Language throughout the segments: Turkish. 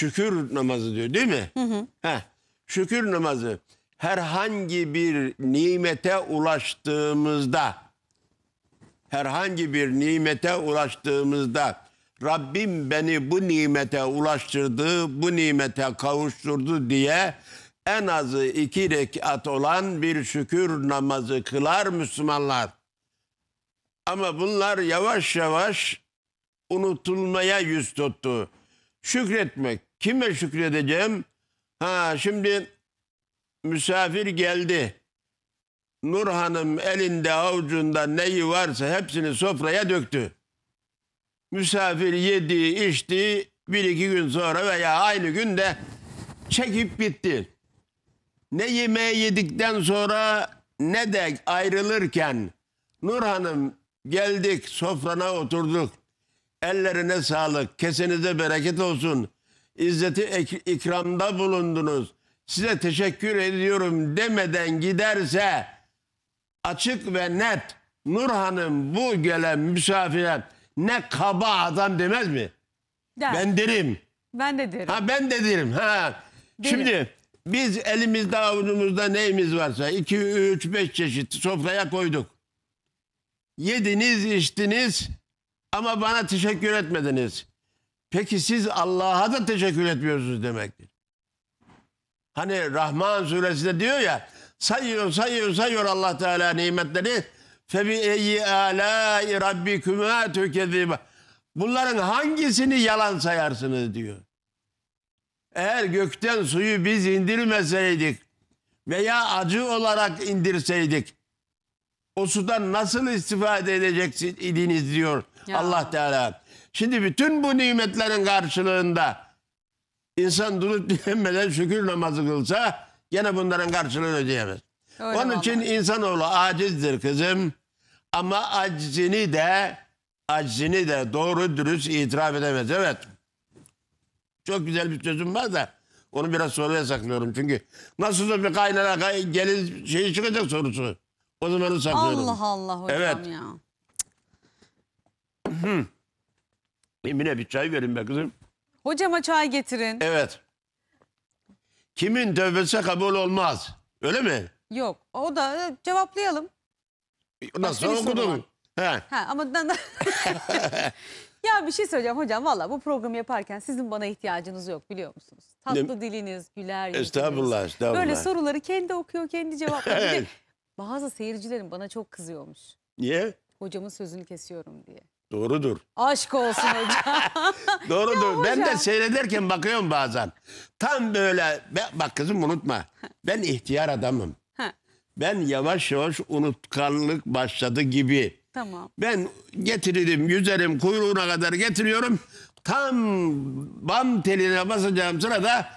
Şükür namazı diyor değil mi? Hı hı. Heh, şükür namazı herhangi bir nimete ulaştığımızda herhangi bir nimete ulaştığımızda Rabbim beni bu nimete ulaştırdı, bu nimete kavuşturdu diye en azı iki rekat olan bir şükür namazı kılar Müslümanlar. Ama bunlar yavaş yavaş unutulmaya yüz tuttu. Şükretmek Kime şükredeceğim? Ha şimdi misafir geldi. Nur Hanım elinde avucunda neyi varsa hepsini sofraya döktü. Misafir yedi, içti, bir iki gün sonra veya aynı günde çekip gitti. Ne yemeği yedikten sonra ne de ayrılırken Nur Hanım geldik sofrana oturduk. Ellerine sağlık, kesenize bereket olsun.'' izzeti ikramda bulundunuz. Size teşekkür ediyorum demeden giderse açık ve net Nur Hanım bu gelen misafire ne kaba adam demez mi? Der. Ben derim. Ben de derim. Ha ben de derim. Ha. Şimdi biz elimizde avucumuzda neyimiz varsa 2 3 5 çeşit sofraya koyduk. Yediniz, içtiniz ama bana teşekkür etmediniz. Peki siz Allah'a da teşekkür etmiyorsunuz demektir. Hani Rahman suresinde diyor ya sayıyor sayıyor sayıyor Allah Teala nimetleri. Febi eyyi alâi rabbikuma tükezîbe. Bunların hangisini yalan sayarsınız diyor. Eğer gökten suyu biz indirmeseydik veya acı olarak indirseydik o sudan nasıl istifade edeceksiniz idiniz diyor ya. Allah Teala. Şimdi bütün bu nimetlerin karşılığında insan durup dinlenmeden şükür namazı kılsa gene bunların karşılığını ödeyemez. Öyle Onun için için insanoğlu acizdir kızım. Ama aczini de aczini de doğru dürüst itiraf edemez. Evet. Çok güzel bir çözüm var da onu biraz soruya saklıyorum. Çünkü nasıl da bir kaynana gelin şey çıkacak sorusu. O zaman onu saklıyorum. Allah Allah hocam evet. ya. Emine bir çay verin be kızım. Hocama çay getirin. Evet. Kimin tövbesi kabul olmaz. Öyle mi? Yok. O da e, cevaplayalım. Nasıl bir soru okudun? He. Ha ama da- Ya bir şey söyleyeceğim hocam. Valla bu programı yaparken sizin bana ihtiyacınız yok biliyor musunuz? Tatlı diliniz, güler yüzünüz. Estağfurullah, estağfurullah. Böyle soruları kendi okuyor, kendi cevap Bir Bazı seyircilerim bana çok kızıyormuş. Niye? Hocamın sözünü kesiyorum diye. Doğrudur. Aşk olsun hocam. Doğrudur. Ya ben de seyrederken bakıyorum bazen. Tam böyle bak kızım unutma. Ben ihtiyar adamım. Ben yavaş yavaş unutkanlık başladı gibi. Tamam. Ben getiririm, yüzerim, kuyruğuna kadar getiriyorum. Tam bam teline basacağım sırada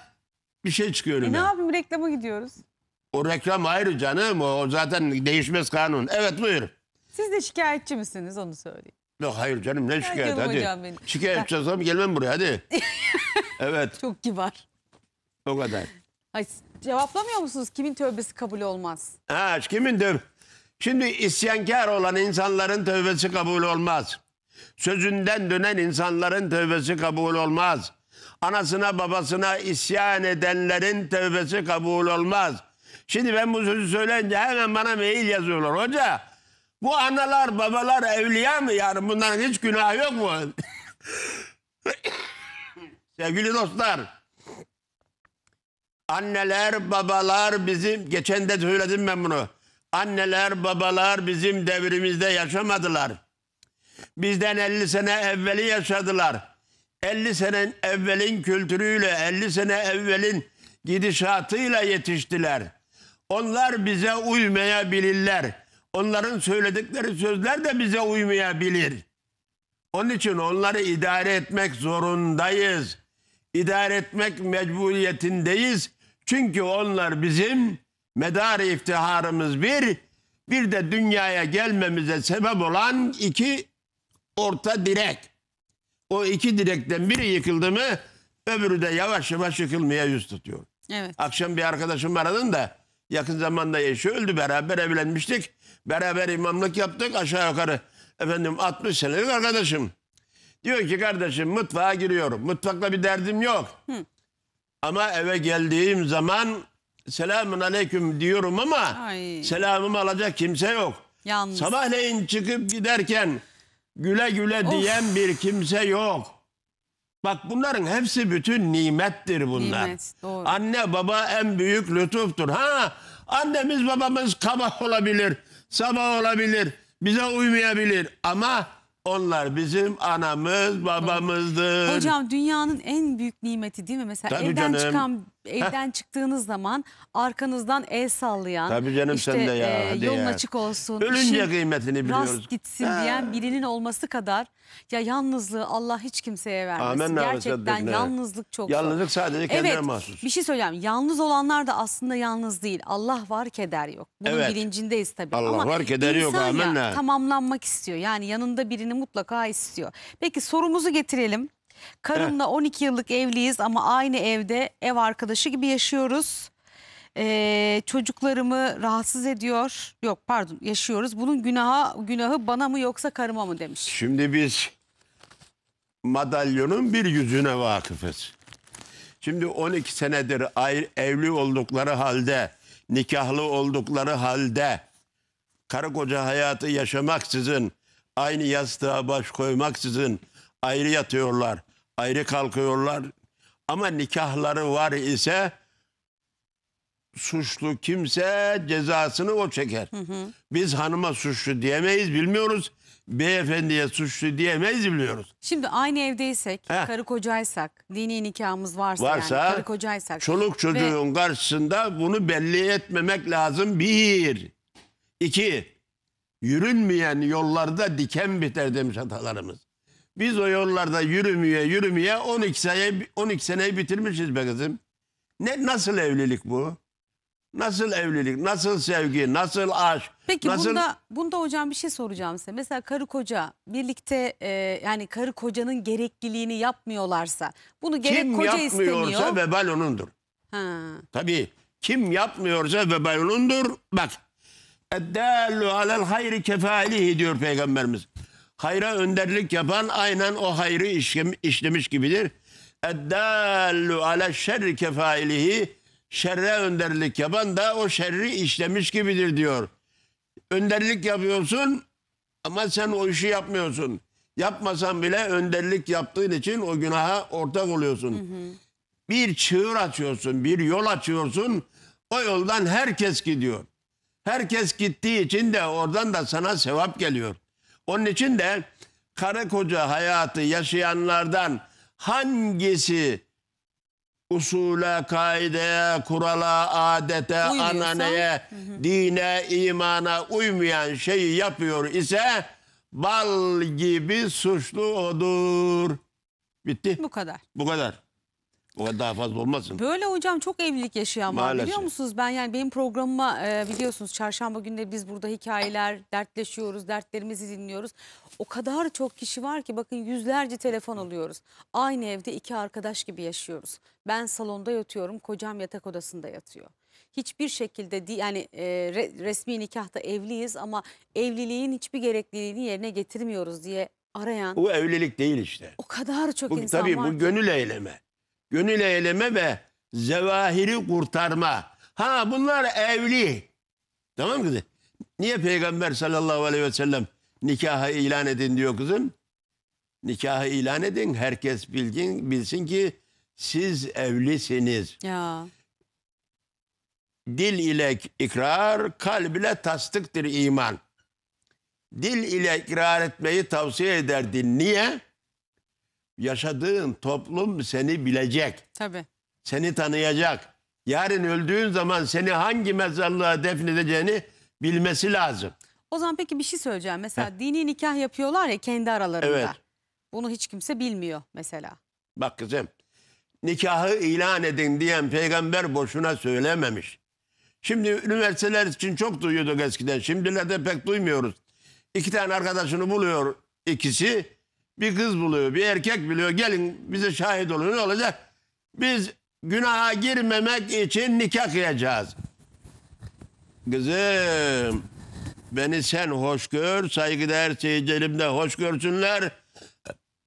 bir şey çıkıyor. E ne yapayım reklama gidiyoruz. O reklam ayrı canım. O zaten değişmez kanun. Evet buyur. Siz de şikayetçi misiniz onu söyleyeyim. Yok hayır canım ne şikayet hadi. hocam benim. Şikayet edeceğiz gelmem buraya hadi. evet Çok kibar. o kadar. Ay, cevaplamıyor musunuz? Kimin tövbesi kabul olmaz? Ha kimin tövbe? Şimdi isyankar olan insanların tövbesi kabul olmaz. Sözünden dönen insanların tövbesi kabul olmaz. Anasına babasına isyan edenlerin tövbesi kabul olmaz. Şimdi ben bu sözü söyleyince hemen bana mail yazıyorlar. Hoca bu analar babalar evliya mı yani bunların hiç günah yok mu? Sevgili dostlar. Anneler babalar bizim geçen de söyledim ben bunu. Anneler babalar bizim devrimizde yaşamadılar. Bizden 50 sene evveli yaşadılar. 50 sene evvelin kültürüyle, 50 sene evvelin gidişatıyla yetiştiler. Onlar bize uymayabilirler. Onların söyledikleri sözler de bize uymayabilir. Onun için onları idare etmek zorundayız. İdare etmek mecburiyetindeyiz. Çünkü onlar bizim medarı iftiharımız bir, bir de dünyaya gelmemize sebep olan iki orta direk. O iki direkten biri yıkıldı mı öbürü de yavaş yavaş yıkılmaya yüz tutuyor. Evet. Akşam bir arkadaşım aradın da Yakın zamanda yaşıyor, öldü. Beraber evlenmiştik. Beraber imamlık yaptık aşağı yukarı. Efendim 60 senelik arkadaşım. Diyor ki kardeşim mutfağa giriyorum. Mutfakla bir derdim yok. Hı. Ama eve geldiğim zaman selamun aleyküm diyorum ama Ay. selamımı alacak kimse yok. Yalnız. Sabahleyin çıkıp giderken güle güle of. diyen bir kimse yok. Bak bunların hepsi bütün nimettir bunlar. Nimet, doğru. Anne baba en büyük lütuftur. Ha annemiz babamız kaba olabilir, sabah olabilir, bize uymayabilir ama onlar bizim anamız, babamızdır. Hocam dünyanın en büyük nimeti değil mi? Mesela Tabii evden canım. çıkan evden çıktığınız zaman arkanızdan el sallayan. Tabii canım işte, sen de ya, e, hadi yolun ya. açık olsun. Ölünce işin kıymetini biliyoruz. Rast gitsin Ha. diyen birinin olması kadar ya yalnızlığı Allah hiç kimseye vermesin. Amenna Gerçekten yalnızlık çok zor. Yalnızlık sadece kendine Evet mahsus. bir şey söyleyeyim. Yalnız olanlar da aslında yalnız değil. Allah var keder yok. Bunun Evet. bilincindeyiz tabii. Allah Ama var, keder yok, insan amenna. tamamlanmak istiyor. Yani yanında birini mutlaka istiyor. Peki sorumuzu getirelim. Karımla 12 yıllık evliyiz ama aynı evde ev arkadaşı gibi yaşıyoruz. Ee, çocuklarımı rahatsız ediyor. Yok pardon yaşıyoruz. Bunun günahı günahı bana mı yoksa karıma mı demiş. Şimdi biz madalyonun bir yüzüne vakıfız. Şimdi 12 senedir ayrı, evli oldukları halde, nikahlı oldukları halde karı koca hayatı yaşamaksızın, aynı yastığa baş koymaksızın ayrı yatıyorlar ayrı kalkıyorlar. Ama nikahları var ise suçlu kimse cezasını o çeker. Hı hı. Biz hanıma suçlu diyemeyiz bilmiyoruz. Beyefendiye suçlu diyemeyiz biliyoruz. Şimdi aynı evdeysek, Heh. karı kocaysak, dini nikahımız varsa, varsa yani karı kocaysak. Çoluk çocuğun ve... karşısında bunu belli etmemek lazım. Bir. iki Yürünmeyen yollarda diken biter demiş atalarımız. Biz o yollarda yürümeye yürümeye 12 sene 12 seneyi bitirmişiz be kızım. Ne nasıl evlilik bu? Nasıl evlilik, nasıl sevgi, nasıl aşk? Peki nasıl... bunda bunda hocam bir şey soracağım size. Mesela karı koca birlikte e, yani karı kocanın gerekliliğini yapmıyorlarsa bunu gerek kim koca istemiyor. Kim yapmıyorsa vebal onundur. Ha. Tabii kim yapmıyorsa vebal onundur. Bak. Eddellu alel hayri kefalihi diyor peygamberimiz hayra önderlik yapan aynen o hayrı işlemiş gibidir. Eddallu ala şerri kefailihi şerre önderlik yapan da o şerri işlemiş gibidir diyor. Önderlik yapıyorsun ama sen o işi yapmıyorsun. Yapmasan bile önderlik yaptığın için o günaha ortak oluyorsun. Hı hı. Bir çığır açıyorsun, bir yol açıyorsun. O yoldan herkes gidiyor. Herkes gittiği için de oradan da sana sevap geliyor. Onun için de karı koca hayatı yaşayanlardan hangisi usule, kaideye, kurala, adete, Uymuyorsa, ananeye, dine, imana uymayan şeyi yapıyor ise bal gibi suçlu odur. Bitti. Bu kadar. Bu kadar. O daha fazla olmasın. Böyle hocam çok evlilik yaşayan var biliyor musunuz? Ben yani benim programıma e, biliyorsunuz çarşamba günleri biz burada hikayeler, dertleşiyoruz, dertlerimizi dinliyoruz. O kadar çok kişi var ki bakın yüzlerce telefon alıyoruz. Aynı evde iki arkadaş gibi yaşıyoruz. Ben salonda yatıyorum, kocam yatak odasında yatıyor. Hiçbir şekilde değil, yani e, resmi nikahta evliyiz ama evliliğin hiçbir gerekliliğini yerine getirmiyoruz diye arayan. Bu evlilik değil işte. O kadar çok bu, insan tabii, var. Tabii bu gönül eyleme gönül eyleme ve zevahiri kurtarma. Ha bunlar evli. Tamam mı kızım? Niye Peygamber sallallahu aleyhi ve sellem nikahı ilan edin diyor kızım? Nikahı ilan edin. Herkes bilgin, bilsin ki siz evlisiniz. Ya. Dil ile ikrar, kalb ile tasdiktir iman. Dil ile ikrar etmeyi tavsiye eder din. Niye? yaşadığın toplum seni bilecek. Tabii. Seni tanıyacak. Yarın öldüğün zaman seni hangi mezarlığa defnedeceğini bilmesi lazım. O zaman peki bir şey söyleyeceğim. Mesela Heh. dini nikah yapıyorlar ya kendi aralarında. Evet. Bunu hiç kimse bilmiyor mesela. Bak kızım nikahı ilan edin diyen peygamber boşuna söylememiş. Şimdi üniversiteler için çok duyuyorduk eskiden. Şimdilerde pek duymuyoruz. İki tane arkadaşını buluyor ikisi bir kız buluyor, bir erkek biliyor. Gelin bize şahit olun. Ne olacak? Biz günaha girmemek için nikah kıyacağız. Kızım beni sen hoş gör, saygıdeğer seyircilerimde hoş görsünler.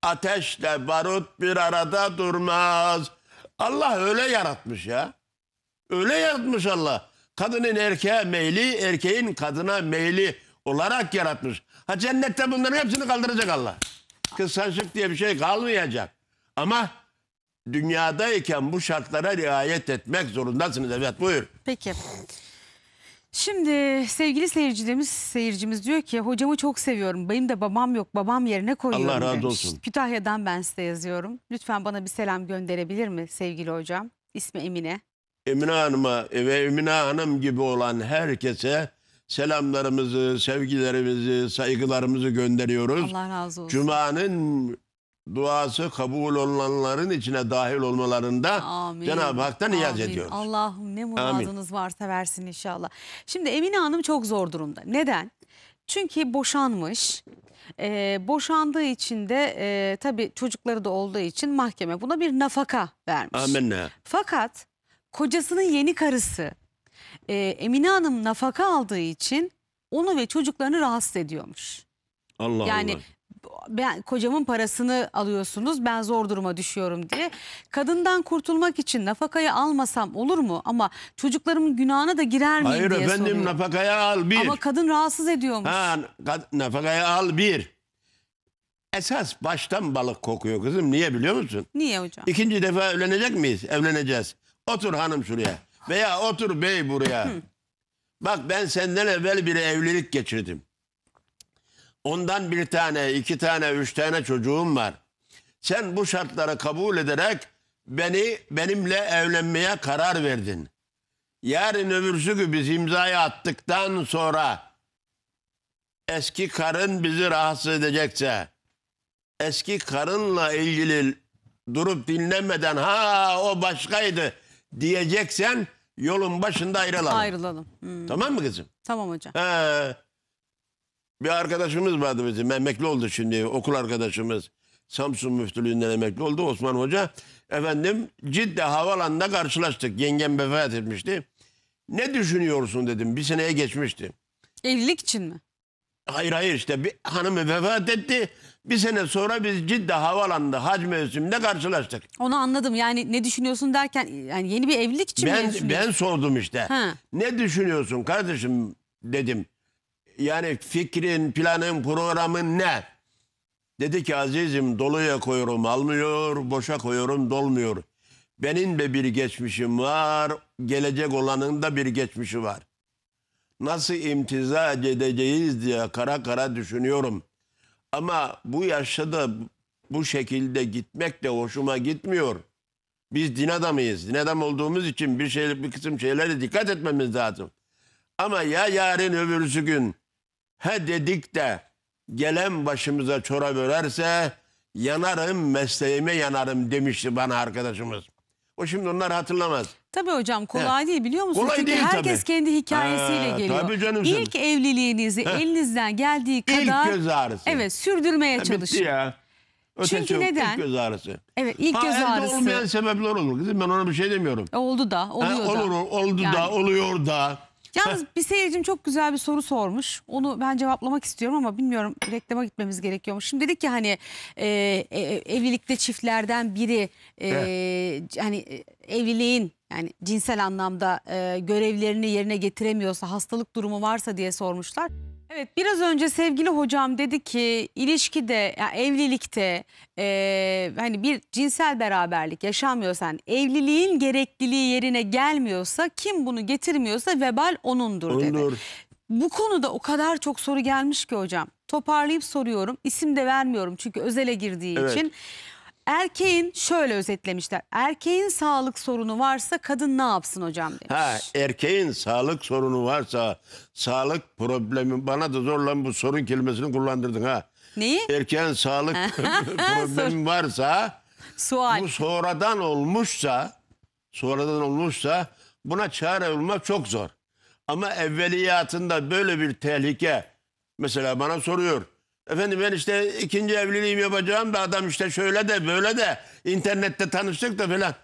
Ateşle barut bir arada durmaz. Allah öyle yaratmış ya. Öyle yaratmış Allah. Kadının erkeğe meyli, erkeğin kadına meyli olarak yaratmış. Ha cennette bunların hepsini kaldıracak Allah kısacık diye bir şey kalmayacak. Ama dünyadayken bu şartlara riayet etmek zorundasınız. Evet buyur. Peki. Şimdi sevgili seyircilerimiz, seyircimiz diyor ki hocamı çok seviyorum. Benim de babam yok. Babam yerine koyuyorum Allah razı demiş. olsun. Kütahya'dan ben size yazıyorum. Lütfen bana bir selam gönderebilir mi sevgili hocam? İsmi Emine. Emine Hanım'a ve Emine Hanım gibi olan herkese selamlarımızı, sevgilerimizi, saygılarımızı gönderiyoruz. Allah razı olsun. Cuma'nın duası kabul olanların içine dahil olmalarında Cenab-ı Hak'tan niyaz ediyoruz. Allah'ım ne muradınız varsa versin inşallah. Şimdi Emine Hanım çok zor durumda. Neden? Çünkü boşanmış. E, boşandığı için de e, tabii çocukları da olduğu için mahkeme buna bir nafaka vermiş. Amenna. Fakat kocasının yeni karısı e, Emine Hanım nafaka aldığı için onu ve çocuklarını rahatsız ediyormuş. Allah yani, Allah. ben kocamın parasını alıyorsunuz ben zor duruma düşüyorum diye. Kadından kurtulmak için nafakayı almasam olur mu? Ama çocuklarımın günahına da girer miyim Hayır diye efendim soruyor. nafakaya al bir. Ama kadın rahatsız ediyormuş. Ha, nafakayı al bir. Esas baştan balık kokuyor kızım. Niye biliyor musun? Niye hocam? İkinci defa evlenecek miyiz? Evleneceğiz. Otur hanım şuraya. Veya otur bey buraya. Bak ben senden evvel bir evlilik geçirdim. Ondan bir tane, iki tane, üç tane çocuğum var. Sen bu şartları kabul ederek beni benimle evlenmeye karar verdin. Yarın öbürsü gibi biz imzayı attıktan sonra eski karın bizi rahatsız edecekse eski karınla ilgili durup dinlemeden ha o başkaydı diyeceksen yolun başında ayrılalım. Ayrılalım. Hmm. Tamam mı kızım? Tamam hocam. He. Bir arkadaşımız vardı bizim emekli oldu şimdi okul arkadaşımız. Samsun müftülüğünden emekli oldu Osman Hoca. Efendim Cidde havalanda karşılaştık. Yengem vefat etmişti. Ne düşünüyorsun dedim. Bir seneye geçmişti. Evlilik için mi? Hayır hayır işte bir hanımı vefat etti. Bir sene sonra biz Cidde Havalandı hac mevsiminde karşılaştık. Onu anladım. Yani ne düşünüyorsun derken yani yeni bir evlilik için mi? Ben, ben sordum işte. Ha. Ne düşünüyorsun kardeşim dedim. Yani fikrin, planın, programın ne? Dedi ki azizim doluya koyuyorum almıyor, boşa koyuyorum dolmuyor. Benim de bir geçmişim var, gelecek olanın da bir geçmişi var. Nasıl imtiza edeceğiz diye kara kara düşünüyorum.'' Ama bu yaşta da bu şekilde gitmek de hoşuma gitmiyor. Biz din adamıyız. Din adam olduğumuz için bir şey bir kısım şeylere dikkat etmemiz lazım. Ama ya yarın öbürsü gün he dedik de gelen başımıza çorap örerse yanarım mesleğime yanarım demişti bana arkadaşımız. O şimdi onlar hatırlamaz. Tabii hocam kolay evet. değil biliyor musunuz? Kolay Çünkü değil herkes tabii. kendi hikayesiyle ee, geliyor. Tabii canım İlk canım. evliliğinizi Heh. elinizden geldiği kadar İlk göz ağrısı. Evet, sürdürmeye çalışın. Bitti ya. Ötesi Çünkü yok. neden? İlk göz ağrısı. Evet ilk ha, göz ağrısı. olmayan sebepler olur kızım ben ona bir şey demiyorum. Oldu da oluyor ha, olur, da. Olur oldu yani. da oluyor da. Yalnız bir seyircim çok güzel bir soru sormuş. Onu ben cevaplamak istiyorum ama bilmiyorum reklama gitmemiz gerekiyormuş. Şimdi dedik ki hani e, e evlilikte çiftlerden biri e, hani e, evliliğin yani cinsel anlamda e, görevlerini yerine getiremiyorsa hastalık durumu varsa diye sormuşlar. Evet biraz önce sevgili hocam dedi ki ilişkide ya evlilikte e, hani bir cinsel beraberlik yaşamıyorsan evliliğin gerekliliği yerine gelmiyorsa kim bunu getirmiyorsa vebal onundur dedi. Onur. Bu konuda o kadar çok soru gelmiş ki hocam. Toparlayıp soruyorum. isim de vermiyorum çünkü özele girdiği Evet. için. Erkeğin şöyle özetlemişler. Erkeğin sağlık sorunu varsa kadın ne yapsın hocam demiş. Ha, erkeğin sağlık sorunu varsa sağlık problemi bana da zorla bu sorun kelimesini kullandırdın ha. Neyi? Erkeğin sağlık problemi varsa Sual. bu sonradan olmuşsa sonradan olmuşsa buna çare olmak çok zor. Ama evveliyatında böyle bir tehlike mesela bana soruyor Efendim ben işte ikinci evliliğimi yapacağım da adam işte şöyle de böyle de internette tanıştık da falan.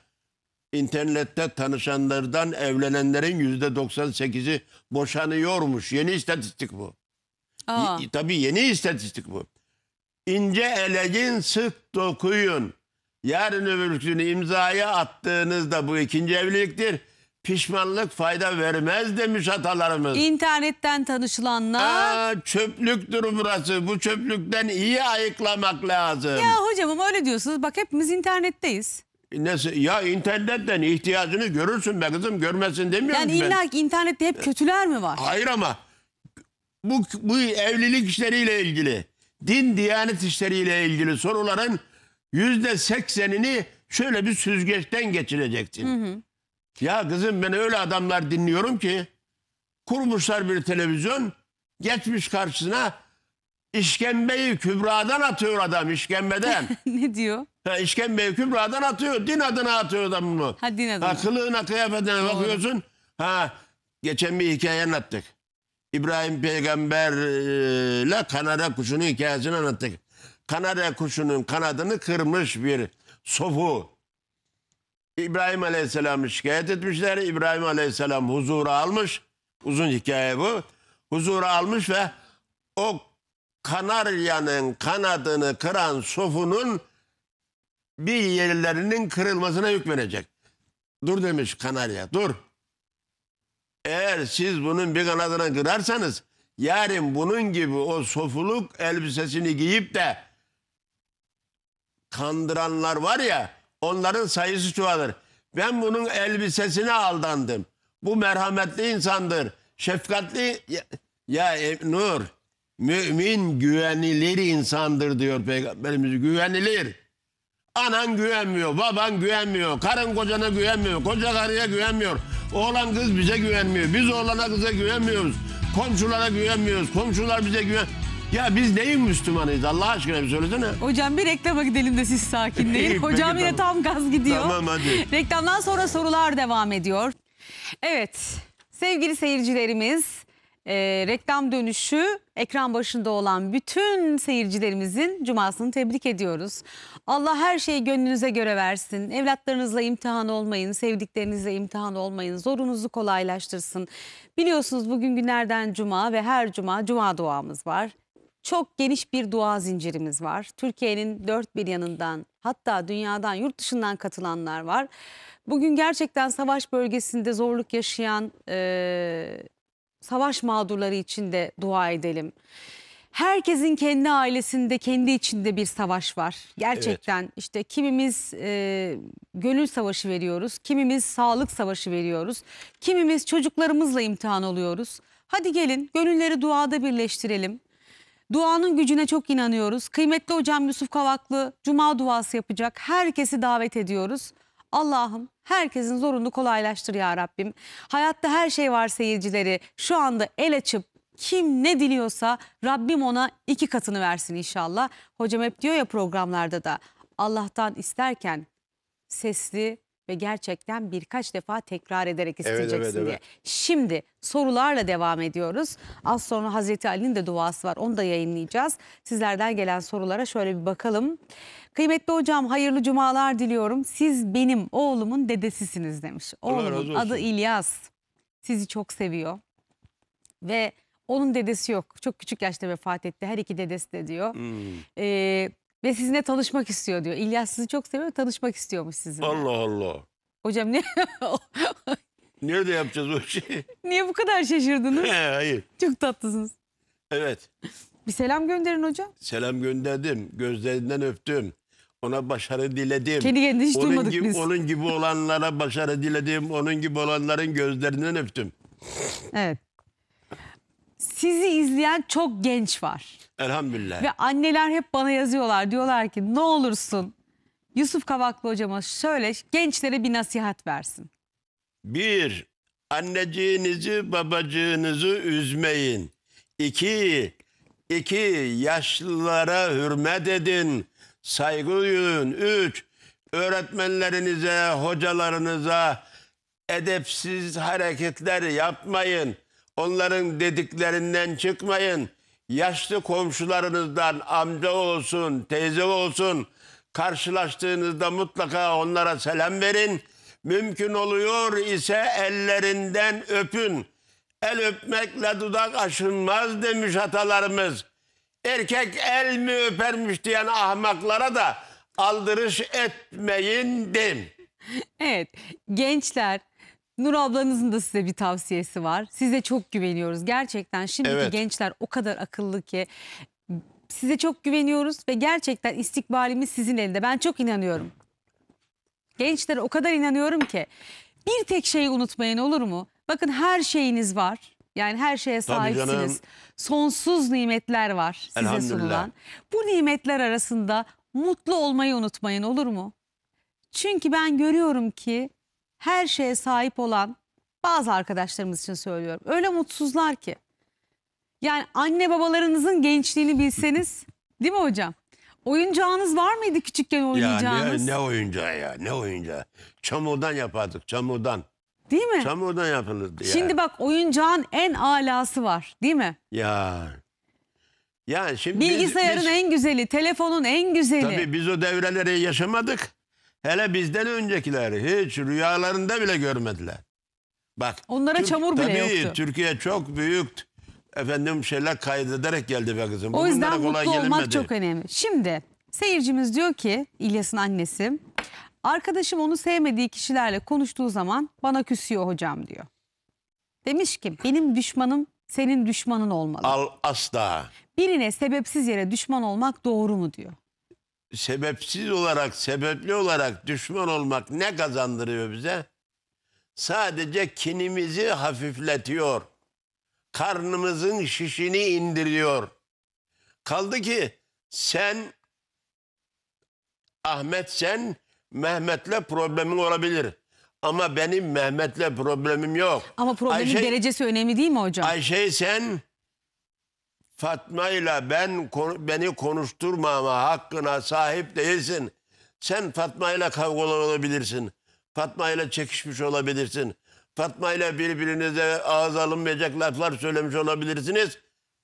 İnternette tanışanlardan evlenenlerin yüzde 98'i boşanıyormuş. Yeni istatistik bu. Aa. Y- tabii yeni istatistik bu. İnce eleyin sık dokuyun. Yarın öbür günü imzaya attığınızda bu ikinci evliliktir pişmanlık fayda vermez demiş atalarımız. İnternetten tanışılanlar. Aa, çöplüktür burası. Bu çöplükten iyi ayıklamak lazım. Ya hocam ama öyle diyorsunuz. Bak hepimiz internetteyiz. Nasıl? Ya internetten ihtiyacını görürsün be kızım. Görmesin demiyorum Yani ben. illa ki internette hep kötüler mi var? Hayır ama bu, bu evlilik işleriyle ilgili, din diyanet işleriyle ilgili soruların yüzde seksenini şöyle bir süzgeçten geçireceksin. Hı hı. Ya kızım ben öyle adamlar dinliyorum ki kurmuşlar bir televizyon geçmiş karşısına işkembeyi kübradan atıyor adam işkembeden. ne diyor? Ha, işkembeyi kübradan atıyor. Din adına atıyor adam bunu. Ha din adına. Ha, kılığına kıyafetine Doğru. bakıyorsun. Ha geçen bir hikaye anlattık. İbrahim peygamberle kanarya kuşunun hikayesini anlattık. Kanarya kuşunun kanadını kırmış bir sofu İbrahim Aleyhisselam'ı şikayet etmişler. İbrahim Aleyhisselam huzura almış. Uzun hikaye bu. Huzura almış ve o kanaryanın kanadını kıran sofunun bir yerlerinin kırılmasına yüklenecek. Dur demiş kanarya dur. Eğer siz bunun bir kanadını kırarsanız yarın bunun gibi o sofuluk elbisesini giyip de kandıranlar var ya Onların sayısı çoğalır. Ben bunun elbisesine aldandım. Bu merhametli insandır. Şefkatli ya, ya e, Nur mümin güvenilir insandır diyor peygamberimiz. Güvenilir. Anan güvenmiyor, baban güvenmiyor, karın kocana güvenmiyor, koca karıya güvenmiyor. Oğlan kız bize güvenmiyor. Biz oğlana kıza güvenmiyoruz. Komşulara güvenmiyoruz. Komşular bize güven. Ya biz neyin Müslümanıyız Allah aşkına bir söylesene. Hocam bir reklama gidelim de siz sakinleyin. Hocam peki, yine tamam. tam gaz gidiyor. Tamam hadi. Reklamdan sonra sorular devam ediyor. Evet sevgili seyircilerimiz e, reklam dönüşü ekran başında olan bütün seyircilerimizin cumasını tebrik ediyoruz. Allah her şeyi gönlünüze göre versin. Evlatlarınızla imtihan olmayın, sevdiklerinizle imtihan olmayın. Zorunuzu kolaylaştırsın. Biliyorsunuz bugün günlerden cuma ve her cuma cuma duamız var. Çok geniş bir dua zincirimiz var. Türkiye'nin dört bir yanından hatta dünyadan yurt dışından katılanlar var. Bugün gerçekten savaş bölgesinde zorluk yaşayan e, savaş mağdurları için de dua edelim. Herkesin kendi ailesinde, kendi içinde bir savaş var. Gerçekten evet. işte kimimiz e, gönül savaşı veriyoruz, kimimiz sağlık savaşı veriyoruz, kimimiz çocuklarımızla imtihan oluyoruz. Hadi gelin gönülleri duada birleştirelim. Duanın gücüne çok inanıyoruz. Kıymetli hocam Yusuf Kavaklı cuma duası yapacak. Herkesi davet ediyoruz. Allah'ım herkesin zorunu kolaylaştır ya Rabbim. Hayatta her şey var seyircileri. Şu anda el açıp kim ne diliyorsa Rabbim ona iki katını versin inşallah. Hocam hep diyor ya programlarda da Allah'tan isterken sesli ve gerçekten birkaç defa tekrar ederek isteyeceksin evet, evet, diye. Evet. Şimdi sorularla devam ediyoruz. Az sonra Hazreti Ali'nin de duası var. Onu da yayınlayacağız. Sizlerden gelen sorulara şöyle bir bakalım. Kıymetli hocam hayırlı cumalar diliyorum. Siz benim oğlumun dedesisiniz demiş. Oğlumun adı İlyas. Sizi çok seviyor. Ve onun dedesi yok. Çok küçük yaşta vefat etti. Her iki dedesi de diyor. Hmm. Ee, ve sizinle tanışmak istiyor diyor. İlyas sizi çok seviyor tanışmak istiyormuş sizinle. Allah Allah. Hocam ne? Nerede yapacağız o şeyi? Niye bu kadar şaşırdınız? He, hayır. Çok tatlısınız. Evet. Bir selam gönderin hocam. Selam gönderdim. Gözlerinden öptüm. Ona başarı diledim. Kendi kendine hiç onun duymadık gibi, biz. Onun gibi olanlara başarı diledim. Onun gibi olanların gözlerinden öptüm. Evet sizi izleyen çok genç var. Elhamdülillah. Ve anneler hep bana yazıyorlar. Diyorlar ki ne olursun Yusuf Kavaklı hocama söyle gençlere bir nasihat versin. Bir, anneciğinizi babacığınızı üzmeyin. İki, iki yaşlılara hürmet edin, saygı duyun. Üç, öğretmenlerinize, hocalarınıza edepsiz hareketler yapmayın. Onların dediklerinden çıkmayın. Yaşlı komşularınızdan amca olsun, teyze olsun karşılaştığınızda mutlaka onlara selam verin. Mümkün oluyor ise ellerinden öpün. El öpmekle dudak aşınmaz demiş atalarımız. Erkek el mi öpermiş diyen ahmaklara da aldırış etmeyin dem. Evet gençler Nur ablanızın da size bir tavsiyesi var. Size çok güveniyoruz. Gerçekten şimdiki evet. gençler o kadar akıllı ki size çok güveniyoruz ve gerçekten istikbalimiz sizin elinde. Ben çok inanıyorum. Gençlere o kadar inanıyorum ki bir tek şeyi unutmayın olur mu? Bakın her şeyiniz var. Yani her şeye sahipsiniz. Sonsuz nimetler var size sunulan. Bu nimetler arasında mutlu olmayı unutmayın olur mu? Çünkü ben görüyorum ki her şeye sahip olan bazı arkadaşlarımız için söylüyorum. Öyle mutsuzlar ki. Yani anne babalarınızın gençliğini bilseniz değil mi hocam? Oyuncağınız var mıydı küçükken oynayacağınız? Ya ne, ne oyuncağı ya ne oyuncağı. Çamurdan yapardık çamurdan. Değil mi? Çamurdan yapılırdı ya. Şimdi bak oyuncağın en alası var değil mi? Ya. Yani şimdi Bilgisayarın biz, biz, en güzeli, telefonun en güzeli. Tabii biz o devreleri yaşamadık. Hele bizden öncekiler hiç rüyalarında bile görmediler. Bak. Onlara Türk, çamur bile tabii, yoktu. Türkiye çok büyük efendim şeyler kaydederek geldi be kızım. O yüzden Bunlara kolay mutlu olmak çok önemli. Şimdi seyircimiz diyor ki İlyas'ın annesi arkadaşım onu sevmediği kişilerle konuştuğu zaman bana küsüyor hocam diyor. Demiş ki benim düşmanım senin düşmanın olmalı. Al asla. Birine sebepsiz yere düşman olmak doğru mu diyor sebepsiz olarak, sebepli olarak düşman olmak ne kazandırıyor bize? Sadece kinimizi hafifletiyor. Karnımızın şişini indiriyor. Kaldı ki sen Ahmet sen Mehmet'le problemin olabilir. Ama benim Mehmet'le problemim yok. Ama problemin Ayşe, derecesi önemli değil mi hocam? Ayşe sen Fatma ile ben beni konuşturmama hakkına sahip değilsin. Sen Fatma ile kavgalar olabilirsin. Fatma ile çekişmiş olabilirsin. Fatma ile birbirinize ağız alınmayacak laflar söylemiş olabilirsiniz.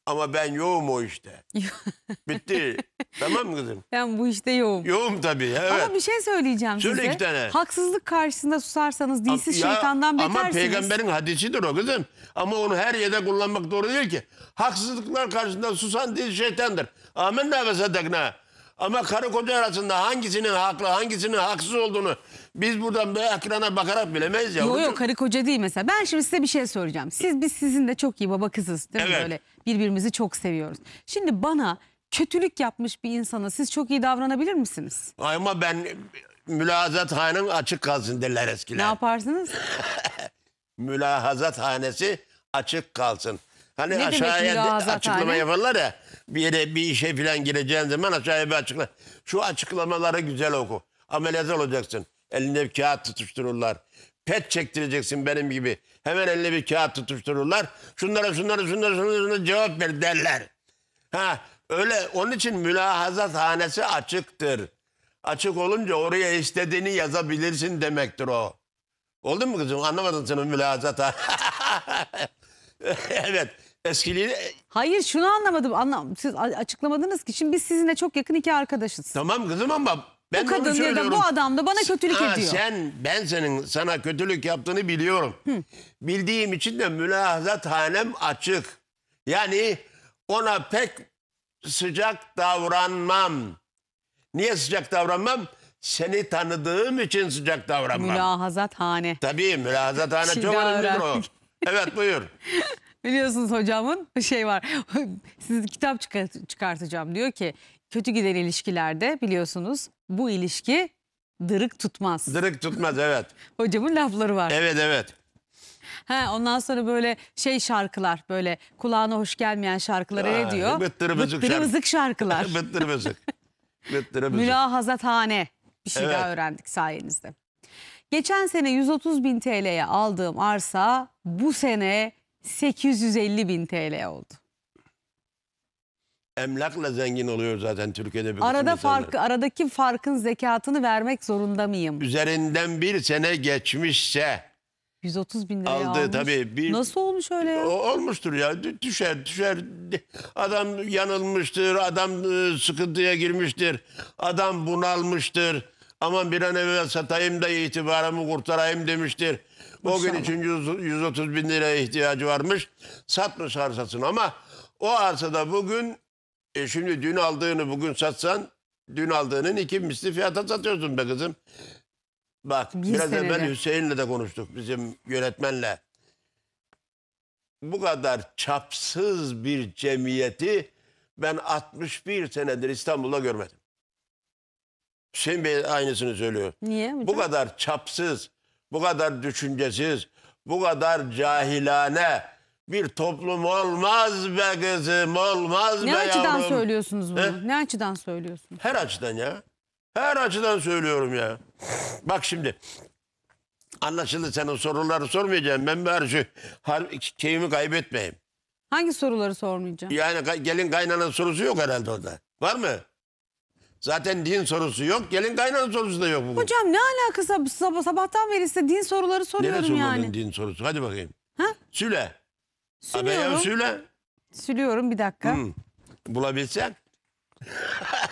Ama ben yoğum o işte. Bitti. tamam mı kızım? Ben bu işte yoğum. Yoğum tabii. Evet. Ama bir şey söyleyeceğim Söyle size. tane. Haksızlık karşısında susarsanız dilsiz Ya, şeytandan betersiniz. Ama peygamberin hadisidir o kızım. Ama onu her yerde kullanmak doğru değil ki. Haksızlıklar karşısında susan dil şeytandır. Amin ve sedekna. Ama karı koca arasında hangisinin haklı hangisinin haksız olduğunu biz buradan bir ekrana bakarak bilemeyiz ya. Yok yok karı koca değil mesela. Ben şimdi size bir şey soracağım. Siz biz sizin de çok iyi baba kızız değil mi böyle? Birbirimizi çok seviyoruz. Şimdi bana kötülük yapmış bir insana siz çok iyi davranabilir misiniz? Ay Ama ben mülazat hanım açık kalsın derler Ne yaparsınız? mülahazat hanesi açık kalsın. Hani Ne aşağıya de- açıklama yaparlar ya. Bir yere bir işe falan gireceğin zaman aşağıya bir açıkla. Şu açıklamaları güzel oku. Ameliyat olacaksın. Elinde bir kağıt tutuştururlar. Pet çektireceksin benim gibi. Hemen eline bir kağıt tutuştururlar. Şunlara şunlara şunlara şunlara, şunlara cevap ver derler. Ha öyle onun için mülahaza sahnesi açıktır. Açık olunca oraya istediğini yazabilirsin demektir o. Oldu mu kızım? Anlamadın senin o mülahaza sah- evet. Eskiliği Hayır şunu anlamadım. Anlam siz açıklamadınız ki. Şimdi biz sizinle çok yakın iki arkadaşız. tamam kızım ama ben bu de kadın ya da bu adam da bana kötülük Ha, ediyor. Sen ben senin sana kötülük yaptığını biliyorum. Bildiğim için de mülahazat hanem açık. Yani ona pek sıcak davranmam. Niye sıcak davranmam? Seni tanıdığım için sıcak davranmam. Mülahazat hane. Tabii mülahazat hane çok önemlidir o. Evet buyur. Biliyorsunuz hocamın şey var. Siz kitap çıkartacağım diyor ki kötü giden ilişkilerde biliyorsunuz bu ilişki dırık tutmaz. Dırık tutmaz evet. Hocamın lafları var. Evet evet. Ha, ondan sonra böyle şey şarkılar böyle kulağına hoş gelmeyen şarkıları ne diyor? Bıttırı bızık, bıttırı bızık şarkılar. bıttırı bızık. bıttırı bızık. Mülahazathane bir şey evet. daha öğrendik sayenizde. Geçen sene 130 bin TL'ye aldığım arsa bu sene 850 bin TL oldu. Emlakla zengin oluyor zaten Türkiye'de. Bir Arada fark, aradaki farkın zekatını vermek zorunda mıyım? Üzerinden bir sene geçmişse 130 bin liraya aldı almış. tabii. Bir, Nasıl olmuş öyle ya? O olmuştur ya düşer düşer adam yanılmıştır adam ıı, sıkıntıya girmiştir adam bunalmıştır Aman bir an evvel satayım da itibarımı kurtarayım demiştir. O gün için 130 bin liraya ihtiyacı varmış. Satmış arsasını ama o arsada bugün e şimdi dün aldığını bugün satsan dün aldığının iki misli fiyata satıyorsun be kızım. Bak bir biraz senede. evvel Hüseyin'le de konuştuk bizim yönetmenle. Bu kadar çapsız bir cemiyeti ben 61 senedir İstanbul'da görmedim. Hüseyin Bey aynısını söylüyor. Niye hocam? Bu kadar çapsız, bu kadar düşüncesiz, bu kadar cahilane bir toplum olmaz be kızım, olmaz Ne be açıdan söylüyorsunuz bunu? He? Ne açıdan söylüyorsunuz? Her açıdan ya. Her açıdan söylüyorum ya. Bak şimdi. Anlaşıldı senin soruları sormayacağım. Ben bir şu har- keyfimi kaybetmeyeyim. Hangi soruları sormayacağım? Yani gelin kaynana sorusu yok herhalde orada. Var mı? Zaten din sorusu yok. Gelin kaynana sorusu da yok bugün. Hocam ne alakası sab- sabahtan beri size din soruları Nereye soruyorum sormadın yani. din sorusu? Hadi bakayım. Ha? Süle. Abi süle. Siliyorum bir dakika. Hı. Hmm. Bulabilsen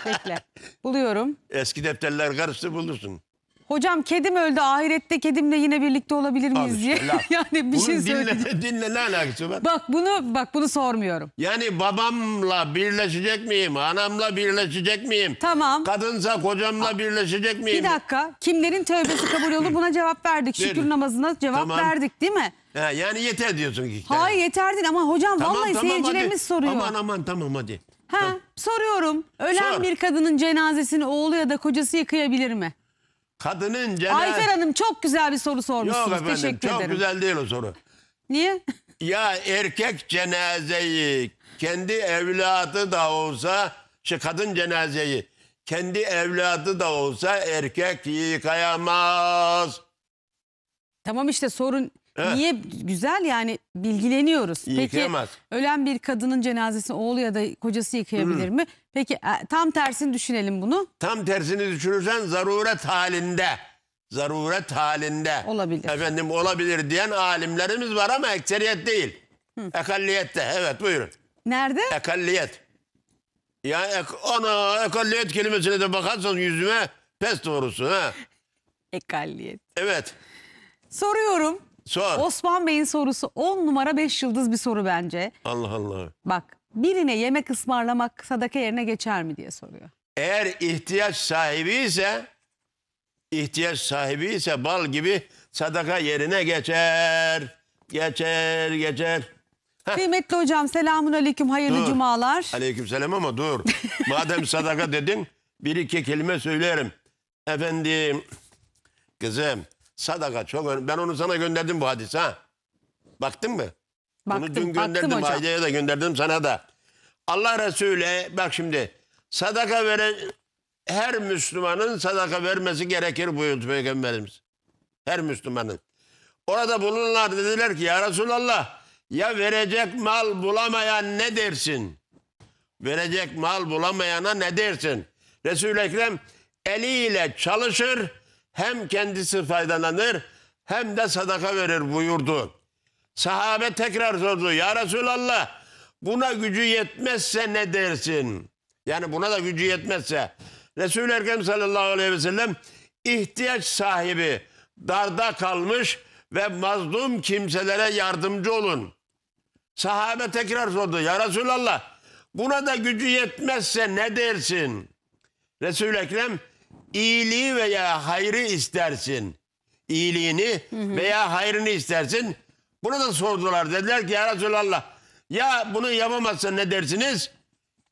Bekle. Buluyorum. eski defterler karıştı bulursun. Hocam kedim öldü ahirette kedimle yine birlikte olabilir miyiz Abi, diye. yani bir şey Bunu şey söyleyeceğim. dinle, dinle ne alakası var? Bak bunu bak bunu sormuyorum. Yani babamla birleşecek miyim? Anamla birleşecek miyim? Tamam. Kadınsa kocamla birleşecek miyim? Bir dakika. Kimlerin tövbesi kabul olur buna cevap verdik. Şükür Verin. namazına cevap Tamam. verdik değil mi? Ha, yani yeter diyorsun ki. Hayır yeter değil ama hocam vallahi seyircilerimiz hadi. soruyor. Aman aman tamam hadi. Ha, soruyorum. Ölen Sor. bir kadının cenazesini oğlu ya da kocası yıkayabilir mi? Kadının cenaz... Ayfer Hanım çok güzel bir soru sormuşsunuz. Yok efendim Teşekkür çok ederim. güzel değil o soru. Niye? ya erkek cenazeyi kendi evladı da olsa şu şey, kadın cenazeyi kendi evladı da olsa erkek yıkayamaz. Tamam işte sorun Heh. Niye güzel yani bilgileniyoruz. Yıkayamaz. Peki ölen bir kadının cenazesini oğlu ya da kocası yıkayabilir mi? Peki e, tam tersini düşünelim bunu. Tam tersini düşünürsen zaruret halinde. Zaruret halinde. Olabilir. Efendim olabilir diyen alimlerimiz var ama ekseriyet değil. Ekalliyette. Evet buyurun. Nerede? Ekalliyet. Yani ek, ana ekalliyet kelimesine de bakarsan yüzüme pes doğrusu ha. Ekalliyet. Evet. Soruyorum. Sor. Osman Bey'in sorusu 10 numara 5 yıldız bir soru bence. Allah Allah. Bak birine yemek ısmarlamak sadaka yerine geçer mi diye soruyor. Eğer ihtiyaç sahibi ise ihtiyaç sahibi ise bal gibi sadaka yerine geçer. Geçer, geçer. Heh. Kıymetli hocam selamun aleyküm hayırlı Dur. cumalar. Aleyküm selam ama dur. Madem sadaka dedin bir iki kelime söylerim. Efendim kızım Sadaka çok önemli. Ben onu sana gönderdim bu hadis ha. Baktın mı? Baktım, Bunu dün gönderdim baktım de gönderdim sana da. Allah Resulü bak şimdi sadaka veren her Müslümanın sadaka vermesi gerekir buyurdu Peygamberimiz. Her Müslümanın. Orada bulunanlar dediler ki ya Resulallah ya verecek mal bulamayan ne dersin? Verecek mal bulamayana ne dersin? Resul-i Ekrem eliyle çalışır, hem kendisi faydalanır hem de sadaka verir buyurdu. Sahabe tekrar sordu. Ya Resulallah buna gücü yetmezse ne dersin? Yani buna da gücü yetmezse. Resul-i Ekrem sallallahu aleyhi ve sellem ihtiyaç sahibi darda kalmış ve mazlum kimselere yardımcı olun. Sahabe tekrar sordu. Ya Resulallah buna da gücü yetmezse ne dersin? Resul-i Ekrem iyiliği veya hayrı istersin. İyiliğini veya hayrını istersin. Bunu da sordular. Dediler ki ya Resulallah ya bunu yapamazsa ne dersiniz?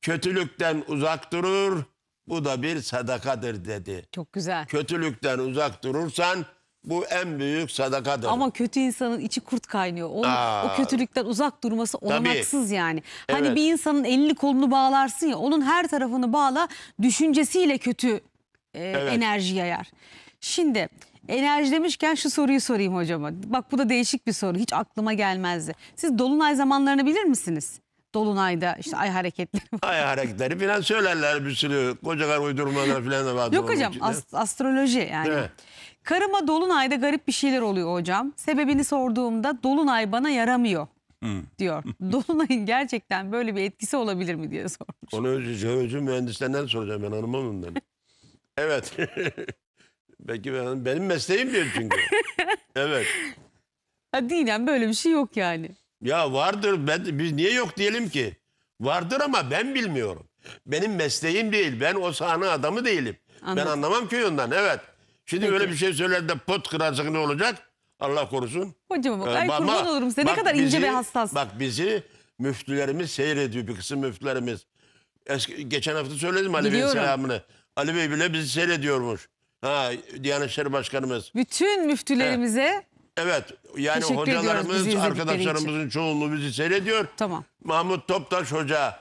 Kötülükten uzak durur. Bu da bir sadakadır dedi. Çok güzel. Kötülükten uzak durursan bu en büyük sadakadır. Ama kötü insanın içi kurt kaynıyor. Onun, Aa. o kötülükten uzak durması olanaksız yani. Hani Evet. bir insanın elini kolunu bağlarsın ya onun her tarafını bağla düşüncesiyle kötü e, evet. enerji yayar. Şimdi enerji demişken şu soruyu sorayım hocama. Bak bu da değişik bir soru. Hiç aklıma gelmezdi. Siz dolunay zamanlarını bilir misiniz? Dolunay'da işte ay hareketleri Ay hareketleri falan söylerler bir sürü. Kocalar uydurmalar falan da var. Yok hocam ast astroloji yani. Karıma Dolunay'da garip bir şeyler oluyor hocam. Sebebini sorduğumda Dolunay bana yaramıyor hmm. diyor. Dolunay'ın gerçekten böyle bir etkisi olabilir mi diye sormuş. Onu özü, özü mühendislerinden soracağım ben hanıma bundan. Evet. Belki ben, benim mesleğim değil çünkü. evet. Ha, değil yani böyle bir şey yok yani. Ya vardır ben, biz niye yok diyelim ki? Vardır ama ben bilmiyorum. Benim mesleğim değil. Ben o sahne adamı değilim. Anladım. Ben anlamam ki ondan evet. Şimdi Peki. böyle bir şey söyler de pot kırarsak ne olacak? Allah korusun. Hocam bak, ee, ay kurban olurum size. Ne kadar ince bir ve hassas. Bak bizi müftülerimiz seyrediyor bir kısım müftülerimiz. Eski, geçen hafta söyledim Ali Biliyorum. selamını. Ali Bey bile bizi seyrediyormuş. Ha, Diyanet İşleri Başkanımız. Bütün müftülerimize evet. yani hocalarımız, bizi arkadaşlarımızın çoğunluğu bizi seyrediyor. Tamam. Mahmut Toptaş Hoca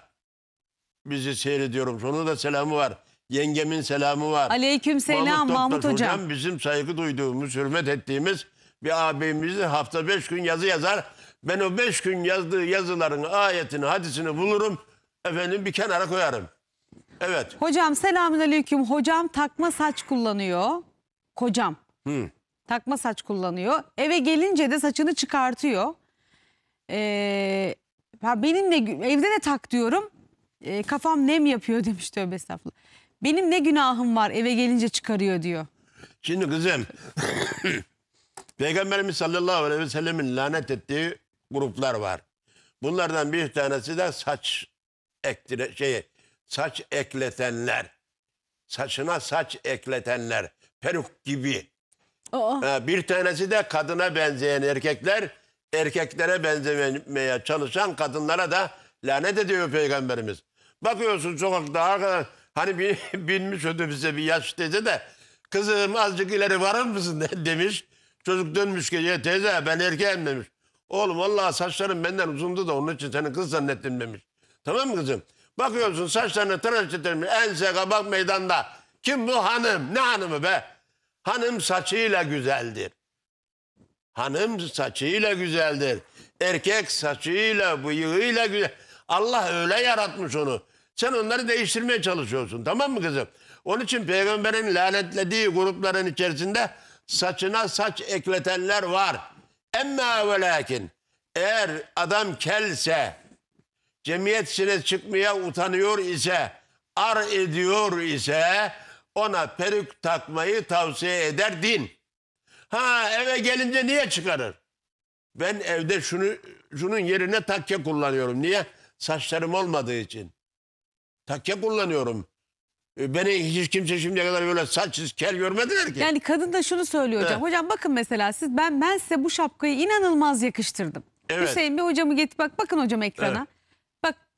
bizi seyrediyorum. Onun da selamı var. Yengemin selamı var. Aleykümselam Mahmut Toptaş Hocam. bizim saygı duyduğumuz, hürmet ettiğimiz bir abimiz hafta beş gün yazı yazar. Ben o beş gün yazdığı yazıların ayetini, hadisini bulurum. Efendim bir kenara koyarım. Evet. Hocam selamünaleyküm. Hocam takma saç kullanıyor. Kocam. Hı. Takma saç kullanıyor. Eve gelince de saçını çıkartıyor. Ee, benim de evde de tak diyorum. Ee, kafam nem yapıyor demiş tövbe estağfurullah. Benim ne günahım var eve gelince çıkarıyor diyor. Şimdi kızım Peygamberimiz sallallahu aleyhi ve sellemin lanet ettiği gruplar var. Bunlardan bir tanesi de saç ektire, şey, saç ekletenler, saçına saç ekletenler, peruk gibi. Aa. bir tanesi de kadına benzeyen erkekler, erkeklere benzemeye çalışan kadınlara da lanet ediyor Peygamberimiz. Bakıyorsun sokakta arkadaş, hani bir binmiş otobüse bir yaş teyze de kızım azıcık ileri varır mısın demiş. Çocuk dönmüş geceye teyze ben erkeğim demiş. Oğlum vallahi saçların benden uzundu da onun için seni kız zannettim demiş. Tamam mı kızım? Bakıyorsun saçlarını tıraş ettirmiş. Ense kabak meydanda. Kim bu hanım? Ne hanımı be? Hanım saçıyla güzeldir. Hanım saçıyla güzeldir. Erkek saçıyla, bıyığıyla güzel. Allah öyle yaratmış onu. Sen onları değiştirmeye çalışıyorsun. Tamam mı kızım? Onun için peygamberin lanetlediği grupların içerisinde saçına saç ekletenler var. Emme ve lakin eğer adam kelse cemiyet içine çıkmaya utanıyor ise, ar ediyor ise ona peruk takmayı tavsiye eder din. Ha eve gelince niye çıkarır? Ben evde şunu şunun yerine takke kullanıyorum. Niye? Saçlarım olmadığı için. Takke kullanıyorum. E, beni hiç kimse şimdiye kadar böyle saçsız kel görmediler ki. Yani kadın da şunu söylüyor hocam. Evet. Hocam bakın mesela siz ben ben size bu şapkayı inanılmaz yakıştırdım. Evet. Hüseyin bir hocamı getir bak bakın hocam ekrana. Evet.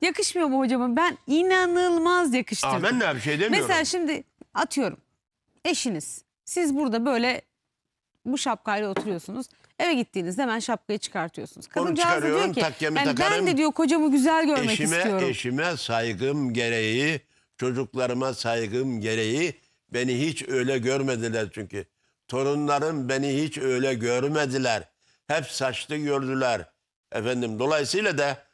Yakışmıyor mu hocama? Ben inanılmaz yakıştırdım. ben ne bir şey demiyorum. Mesela şimdi atıyorum eşiniz siz burada böyle bu şapkayla oturuyorsunuz. Eve gittiğinizde hemen şapkayı çıkartıyorsunuz. Kadıncağız da diyor ki takyemi yani takarım, ben de diyor kocamı güzel görmek eşime, istiyorum. Eşime saygım gereği, çocuklarıma saygım gereği beni hiç öyle görmediler çünkü. Torunlarım beni hiç öyle görmediler. Hep saçlı gördüler. Efendim dolayısıyla da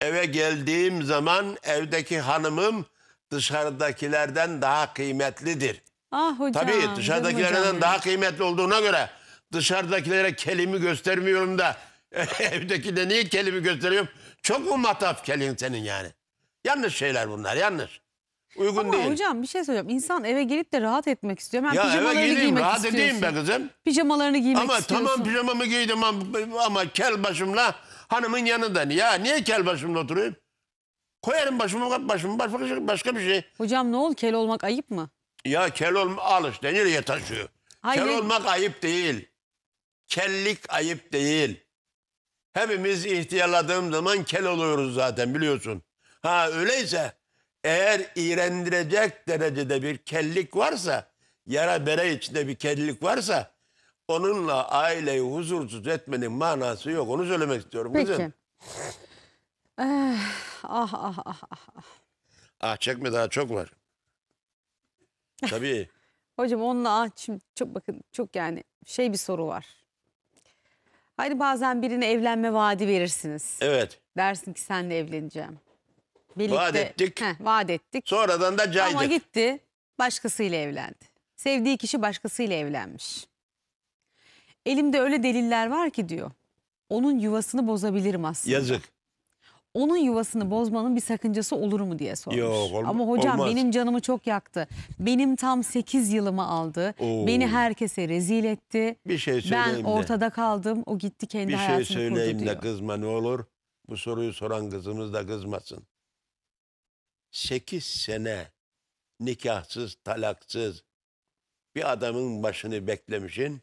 Eve geldiğim zaman evdeki hanımım dışarıdakilerden daha kıymetlidir. Ah hocam. Tabii dışarıdakilerden hocam. daha kıymetli olduğuna göre dışarıdakilere kelimi göstermiyorum da evdeki de niye kelimi gösteriyorum? Çok mu mataf kelin senin yani? Yanlış şeyler bunlar yanlış. Uygun Ama değil. hocam bir şey söyleyeceğim. İnsan eve gelip de rahat etmek istiyor. Ben ya eve gideyim, rahat edeyim be kızım. Pijamalarını giymek ama istiyorsun. Ama tamam pijamamı giydim ama, ama kel başımla Hanımın yanında. Ya niye kel başımda oturayım? Koyarım başımı başımı başka, şey, başka bir şey. Hocam ne ol kel olmak ayıp mı? Ya kel olma alış denir nereye taşıyor? Hayır. Kel olmak ayıp değil. Kellik ayıp değil. Hepimiz ihtiyarladığım zaman kel oluyoruz zaten biliyorsun. Ha öyleyse eğer iğrendirecek derecede bir kellik varsa, yara bere içinde bir kellik varsa Onunla aileyi huzursuz etmenin manası yok. Onu söylemek istiyorum Peki. kızım. Eh, ah ah ah ah. ah. Ah çekme daha çok var. Tabii. Hocam onunla ah şimdi çok bakın çok yani şey bir soru var. Hani bazen birine evlenme vaadi verirsiniz. evet. Dersin ki senle evleneceğim. Birlikte, Vaat ettik. Heh, vaat ettik. Sonradan da caydık. Ama gitti başkasıyla evlendi. Sevdiği kişi başkasıyla evlenmiş. Elimde öyle deliller var ki diyor. Onun yuvasını bozabilirim aslında. Yazık. Onun yuvasını bozmanın bir sakıncası olur mu diye sormuş. Yok, olma, Ama hocam olmaz. benim canımı çok yaktı. Benim tam 8 yılımı aldı. Oo. Beni herkese rezil etti. Bir şey söyleyeyim Ben de. ortada kaldım. O gitti kendi bir şey hayatını kurdu diyor. Bir şey söyleyeyim de kızma ne olur. Bu soruyu soran kızımız da kızmasın. 8 sene nikahsız, talaksız bir adamın başını beklemişin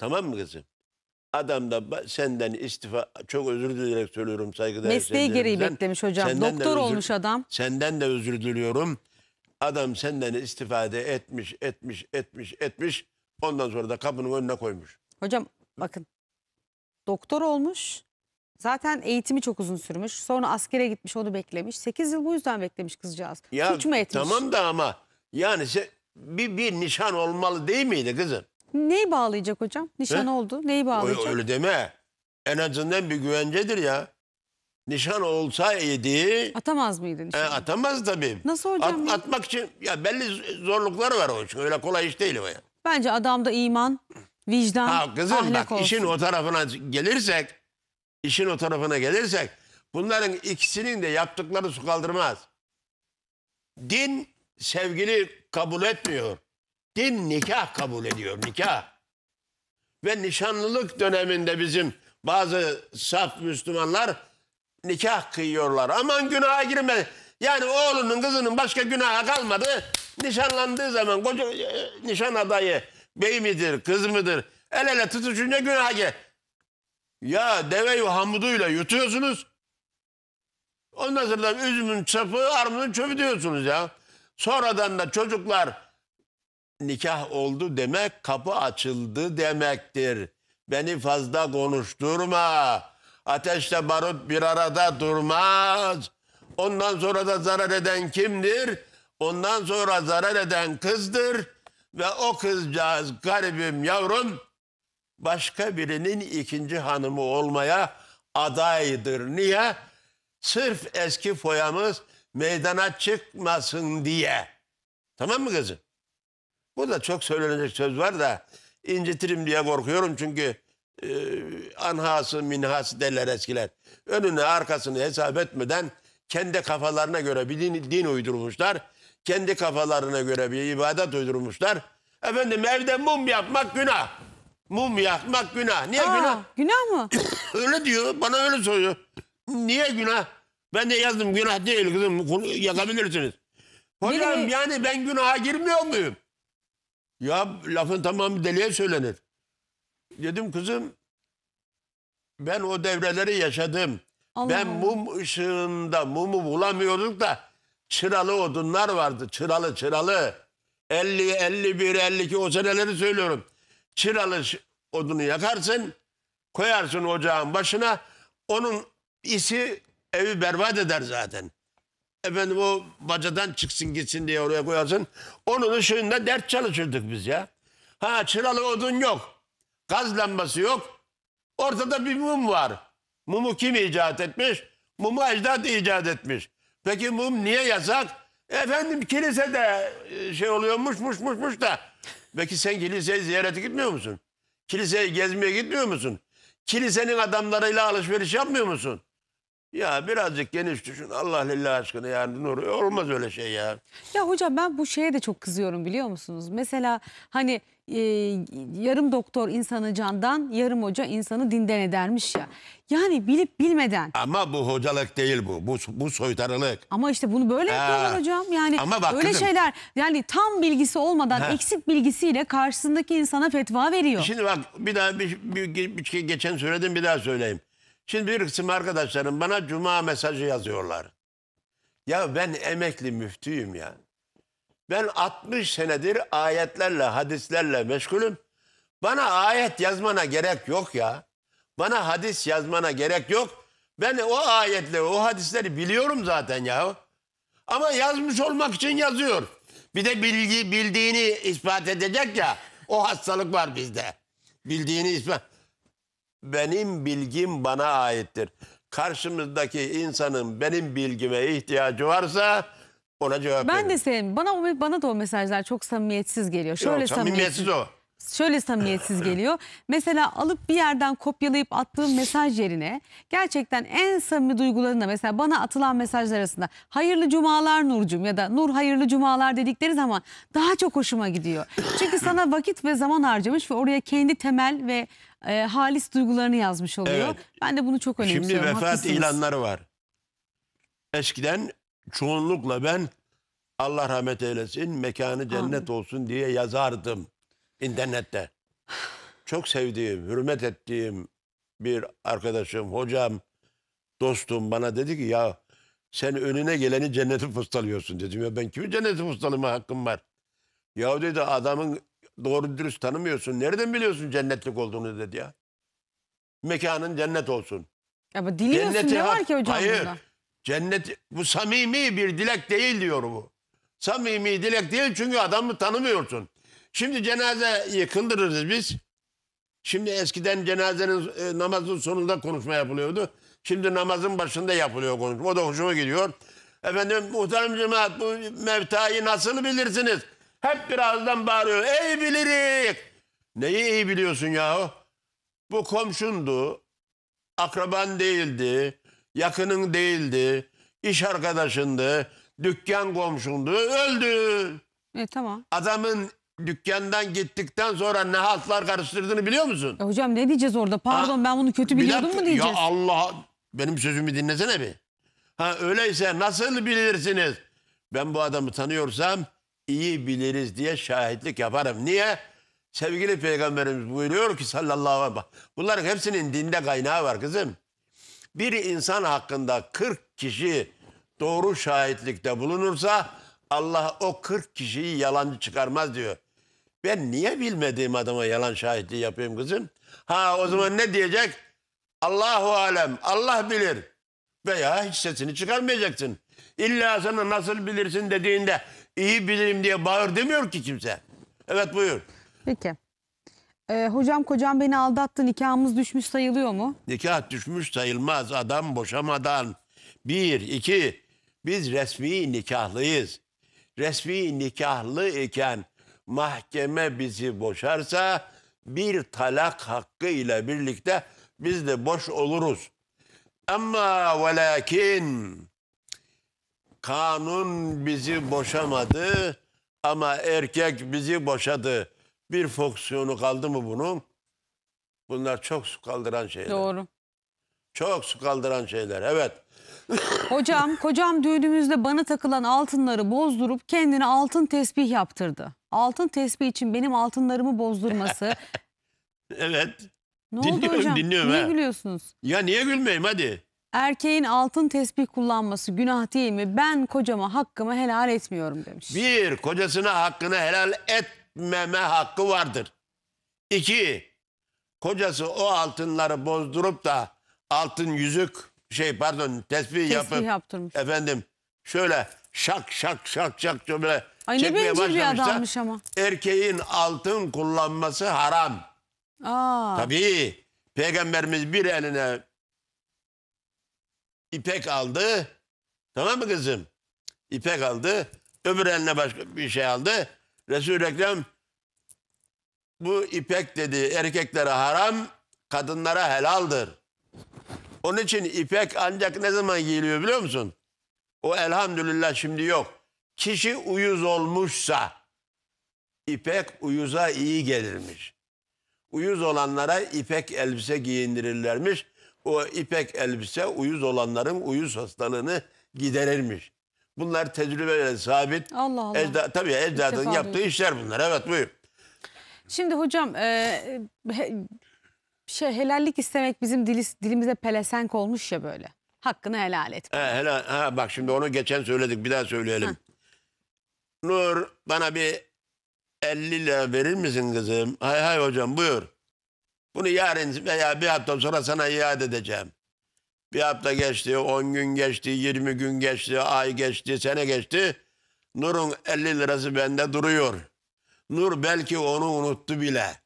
Tamam mı kızım? Adam da senden istifa çok özür dileyerek söylüyorum saygıdeğer Mesleği gereği beklemiş hocam. Doktor özür- olmuş adam. Senden de özür diliyorum. Adam senden istifade etmiş, etmiş, etmiş, etmiş. Ondan sonra da kapının önüne koymuş. Hocam bakın doktor olmuş. Zaten eğitimi çok uzun sürmüş. Sonra askere gitmiş onu beklemiş. 8 yıl bu yüzden beklemiş kızcağız. Suç mu etmiş? Tamam da ama yani bir, bir nişan olmalı değil miydi kızım? Neyi bağlayacak hocam? Nişan He? oldu. Neyi bağlayacak? Öyle deme. En azından bir güvencedir ya. Nişan olsaydı Atamaz mıydı e, nişanı? atamaz tabii. Nasıl hocam? At- atmak için ya belli zorluklar var o için. Öyle kolay iş değil o ya. Bence adamda iman, vicdan, Ha kızım ahlak bak olsun. işin o tarafına gelirsek, işin o tarafına gelirsek bunların ikisinin de yaptıkları su kaldırmaz. Din sevgili kabul etmiyor. Din nikah kabul ediyor, nikah. Ve nişanlılık döneminde bizim bazı saf Müslümanlar nikah kıyıyorlar. Aman günaha girme. Yani oğlunun kızının başka günaha kalmadı. Nişanlandığı zaman koca e, nişan adayı bey midir, kız mıdır? El ele tutuşunca günaha gir. Ya deveyi hamuduyla yutuyorsunuz. Ondan sonra üzümün çöpü armunun çöpü diyorsunuz ya. Sonradan da çocuklar nikah oldu demek kapı açıldı demektir. Beni fazla konuşturma. Ateşle barut bir arada durmaz. Ondan sonra da zarar eden kimdir? Ondan sonra zarar eden kızdır. Ve o kızcağız garibim yavrum başka birinin ikinci hanımı olmaya adaydır. Niye? Sırf eski foyamız meydana çıkmasın diye. Tamam mı kızım? Bu da çok söylenecek söz var da incitirim diye korkuyorum çünkü e, anhası minhası derler eskiler. Önünü arkasını hesap etmeden kendi kafalarına göre bir din, din uydurmuşlar. Kendi kafalarına göre bir ibadet uydurmuşlar. Efendim evde mum yapmak günah. Mum yakmak günah. Niye Aa, günah? Günah mı? öyle diyor. Bana öyle soruyor. Niye günah? Ben de yazdım günah değil kızım. Yakabilirsiniz. Hocam yani ben günaha girmiyor muyum? Ya lafın tamamı deliye söylenir. Dedim kızım ben o devreleri yaşadım. Allah ben Allah. mum ışığında mumu bulamıyorduk da çıralı odunlar vardı. Çıralı çıralı. 50, 51, 52 o seneleri söylüyorum. Çıralı odunu yakarsın, koyarsın ocağın başına. Onun isi evi berbat eder zaten. Efendim o bacadan çıksın gitsin diye oraya koyarsın. Onun ışığında dert çalışırdık biz ya. Ha çıralı odun yok. Gaz lambası yok. Ortada bir mum var. Mumu kim icat etmiş? Mumu ecdat icat etmiş. Peki mum niye yasak? Efendim kilisede e, şey oluyormuş muş muş muş da. Peki sen kiliseyi ziyarete gitmiyor musun? Kiliseyi gezmeye gitmiyor musun? Kilisenin adamlarıyla alışveriş yapmıyor musun? Ya birazcık geniş düşün. Allah lillah aşkına yani Nur olmaz öyle şey ya. Ya hocam ben bu şeye de çok kızıyorum biliyor musunuz? Mesela hani e, yarım doktor insanı candan, yarım hoca insanı dinden edermiş ya. Yani bilip bilmeden. Ama bu hocalık değil bu. Bu, bu soytarılık. Ama işte bunu böyle yapıyorlar hocam. Yani Ama bak böyle kızım- şeyler yani tam bilgisi olmadan Ha. eksik bilgisiyle karşısındaki insana fetva veriyor. Şimdi bak bir daha bir, bir, bir- şey geçen söyledim bir daha söyleyeyim. Şimdi bir kısım arkadaşlarım bana cuma mesajı yazıyorlar. Ya ben emekli müftüyüm ya. Ben 60 senedir ayetlerle, hadislerle meşgulüm. Bana ayet yazmana gerek yok ya. Bana hadis yazmana gerek yok. Ben o ayetleri, o hadisleri biliyorum zaten ya. Ama yazmış olmak için yazıyor. Bir de bilgi, bildiğini ispat edecek ya. O hastalık var bizde. Bildiğini ispat benim bilgim bana aittir. Karşımızdaki insanın benim bilgime ihtiyacı varsa ona cevap Ben de veririm. senin bana o- bana da o mesajlar çok samimiyetsiz geliyor. Şöyle Yok, samimiyetsiz o. şöyle samimiyetsiz geliyor. Mesela alıp bir yerden kopyalayıp attığım mesaj yerine gerçekten en samimi duygularına mesela bana atılan mesajlar arasında hayırlı cumalar Nurcum ya da Nur hayırlı cumalar dedikleri zaman daha çok hoşuma gidiyor. Çünkü sana vakit ve zaman harcamış ve oraya kendi temel ve e, halis duygularını yazmış oluyor. Evet. Ben de bunu çok önemsiyorum. Şimdi vefat Haklısınız. ilanları var. Eskiden çoğunlukla ben Allah rahmet eylesin mekanı cennet Amin. olsun diye yazardım internette. Çok sevdiğim, hürmet ettiğim bir arkadaşım, hocam, dostum bana dedi ki ya sen önüne geleni cenneti postalıyorsun dedim. Ya ben kimin cenneti postalama hakkım var? Ya dedi adamın Doğru dürüst tanımıyorsun. Nereden biliyorsun cennetlik olduğunu dedi ya. Mekanın cennet olsun. Ama diliyorsun Cenneti ne var ki hocam Hayır. bunda? Cennet bu samimi bir dilek değil diyor bu. Samimi dilek değil çünkü adamı tanımıyorsun. Şimdi cenaze kıldırırız biz. Şimdi eskiden cenazenin e, namazın sonunda konuşma yapılıyordu. Şimdi namazın başında yapılıyor konuşma. O da hoşuma gidiyor. Efendim muhterem cemaat bu mevtayı nasıl bilirsiniz? Hep birazdan bağırıyor. Ey bilirik. Neyi iyi biliyorsun yahu? Bu komşundu. Akraban değildi. Yakının değildi. iş arkadaşındı. Dükkan komşundu. Öldü. E, tamam. Adamın dükkandan gittikten sonra ne haltlar karıştırdığını biliyor musun? E, hocam ne diyeceğiz orada? Pardon Ha, ben bunu kötü biliyordum mu diyeceğiz? Ya Allah benim sözümü dinlesene bir. Ha öyleyse nasıl bilirsiniz? Ben bu adamı tanıyorsam iyi biliriz diye şahitlik yaparım. Niye? Sevgili Peygamberimiz buyuruyor ki sallallahu aleyhi ve sellem. Bunların hepsinin dinde kaynağı var kızım. Bir insan hakkında 40 kişi doğru şahitlikte bulunursa Allah o 40 kişiyi yalancı çıkarmaz diyor. Ben niye bilmediğim adama yalan şahitliği yapayım kızım? Ha o zaman ne diyecek? Allahu alem, Allah bilir. Veya hiç sesini çıkarmayacaksın. İlla sana nasıl bilirsin dediğinde iyi bilirim diye bağır demiyor ki kimse. Evet buyur. Peki. Ee, hocam kocam beni aldattı nikahımız düşmüş sayılıyor mu? Nikah düşmüş sayılmaz adam boşamadan. Bir, iki, biz resmi nikahlıyız. Resmi nikahlı iken mahkeme bizi boşarsa bir talak hakkı ile birlikte biz de boş oluruz. Ama velakin Kanun bizi boşamadı ama erkek bizi boşadı. Bir fonksiyonu kaldı mı bunun? Bunlar çok su kaldıran şeyler. Doğru. Çok su kaldıran şeyler. Evet. Hocam, kocam düğünümüzde bana takılan altınları bozdurup kendine altın tesbih yaptırdı. Altın tesbih için benim altınlarımı bozdurması. evet. Ne dinliyorum, oldu hocam? Dinliyorum, Niye ha. gülüyorsunuz? Ya niye gülmeyeyim hadi. Erkeğin altın tesbih kullanması günah değil mi? Ben kocama hakkımı helal etmiyorum demiş. Bir, kocasına hakkını helal etmeme hakkı vardır. İki, kocası o altınları bozdurup da altın yüzük şey pardon tesbih, tesbih yapıp yaptırmış. efendim şöyle şak şak şak şak böyle Ay ne çekmeye bir adammış başlamışsa ama. erkeğin altın kullanması haram. Aa, Tabii peygamberimiz bir eline İpek aldı. Tamam mı kızım? İpek aldı. Öbür eline başka bir şey aldı. Resul-i Ekrem bu ipek dedi erkeklere haram, kadınlara helaldir. Onun için ipek ancak ne zaman giyiliyor biliyor musun? O elhamdülillah şimdi yok. Kişi uyuz olmuşsa ipek uyuza iyi gelirmiş. Uyuz olanlara ipek elbise giyindirirlermiş o ipek elbise uyuz olanların uyuz hastalığını giderirmiş. Bunlar tecrübeyle sabit. Allah Allah. Ecda, tabii ecdadın yaptığı duydum. işler bunlar. Evet buyur. Şimdi hocam e, şey helallik istemek bizim diliz, dilimize pelesenk olmuş ya böyle. Hakkını helal et. He, helal ha, bak şimdi onu geçen söyledik bir daha söyleyelim. Heh. Nur bana bir 50 lira verir misin kızım? Hay hay hocam buyur. Bunu yarın veya bir hafta sonra sana iade edeceğim. Bir hafta geçti, 10 gün geçti, 20 gün geçti, ay geçti, sene geçti. Nur'un 50 lirası bende duruyor. Nur belki onu unuttu bile.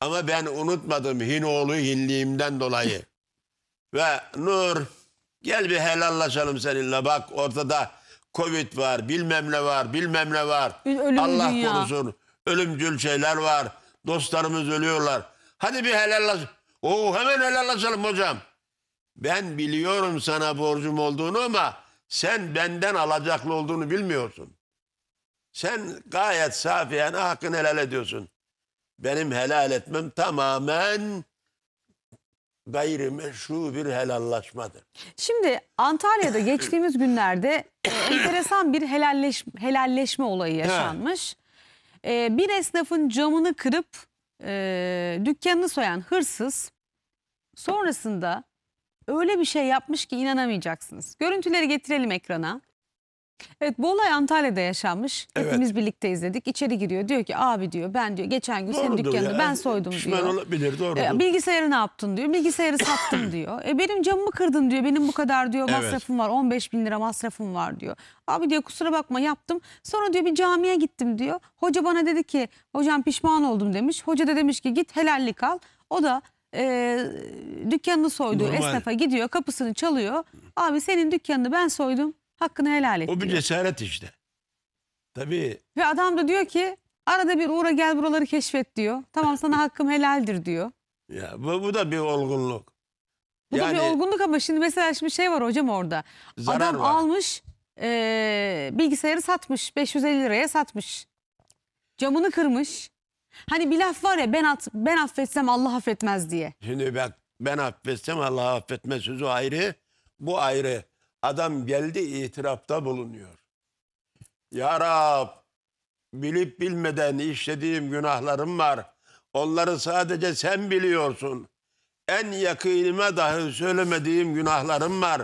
Ama ben unutmadım Hinoğlu hinliğimden dolayı. Ve Nur gel bir helallaşalım seninle. Bak ortada Covid var, bilmem ne var, bilmem ne var. Ölüm Allah dünya. korusun. Ölümcül şeyler var. Dostlarımız ölüyorlar. Hadi bir helallaş. Oo hemen helallaşalım hocam. Ben biliyorum sana borcum olduğunu ama sen benden alacaklı olduğunu bilmiyorsun. Sen gayet safiyene hakkını helal ediyorsun. Benim helal etmem tamamen gayrimeşru bir helallaşmadır. Şimdi Antalya'da geçtiğimiz günlerde e, enteresan bir helalleş, helalleşme olayı yaşanmış. E, bir esnafın camını kırıp e, dükkanını soyan hırsız sonrasında öyle bir şey yapmış ki inanamayacaksınız. Görüntüleri getirelim ekrana. Evet bu olay Antalya'da yaşanmış. Evet. Hepimiz birlikte izledik. İçeri giriyor diyor ki abi diyor ben diyor geçen gün senin dükkanını ben soydum Pişman diyor. olabilir doğru. E, bilgisayarı ne yaptın diyor. Bilgisayarı sattım diyor. E, benim camımı kırdın diyor. Benim bu kadar diyor Evet. masrafım var. 15 bin lira masrafım var diyor. Abi diyor kusura bakma yaptım. Sonra diyor bir camiye gittim diyor. Hoca bana dedi ki hocam pişman oldum demiş. Hoca da demiş ki git helallik al. O da e, dükkanını soydu. Normal. esnafa gidiyor kapısını çalıyor. Abi senin dükkanını ben soydum. Hakkını helal et O bir cesaret işte. Tabii Ve adam da diyor ki arada bir uğra gel buraları keşfet diyor. Tamam sana hakkım helaldir diyor. ya bu, bu da bir olgunluk. Bu da bir olgunluk ama şimdi mesela şimdi şey var hocam orada. Adam var. almış e, bilgisayarı satmış 550 liraya satmış. Camını kırmış. Hani bir laf var ya ben at, ben affetsem Allah affetmez diye. Şimdi bak ben affetsem Allah affetmez sözü ayrı. Bu ayrı. Adam geldi itirafta bulunuyor. Ya Rab bilip bilmeden işlediğim günahlarım var. Onları sadece sen biliyorsun. En yakınıma dahi söylemediğim günahlarım var.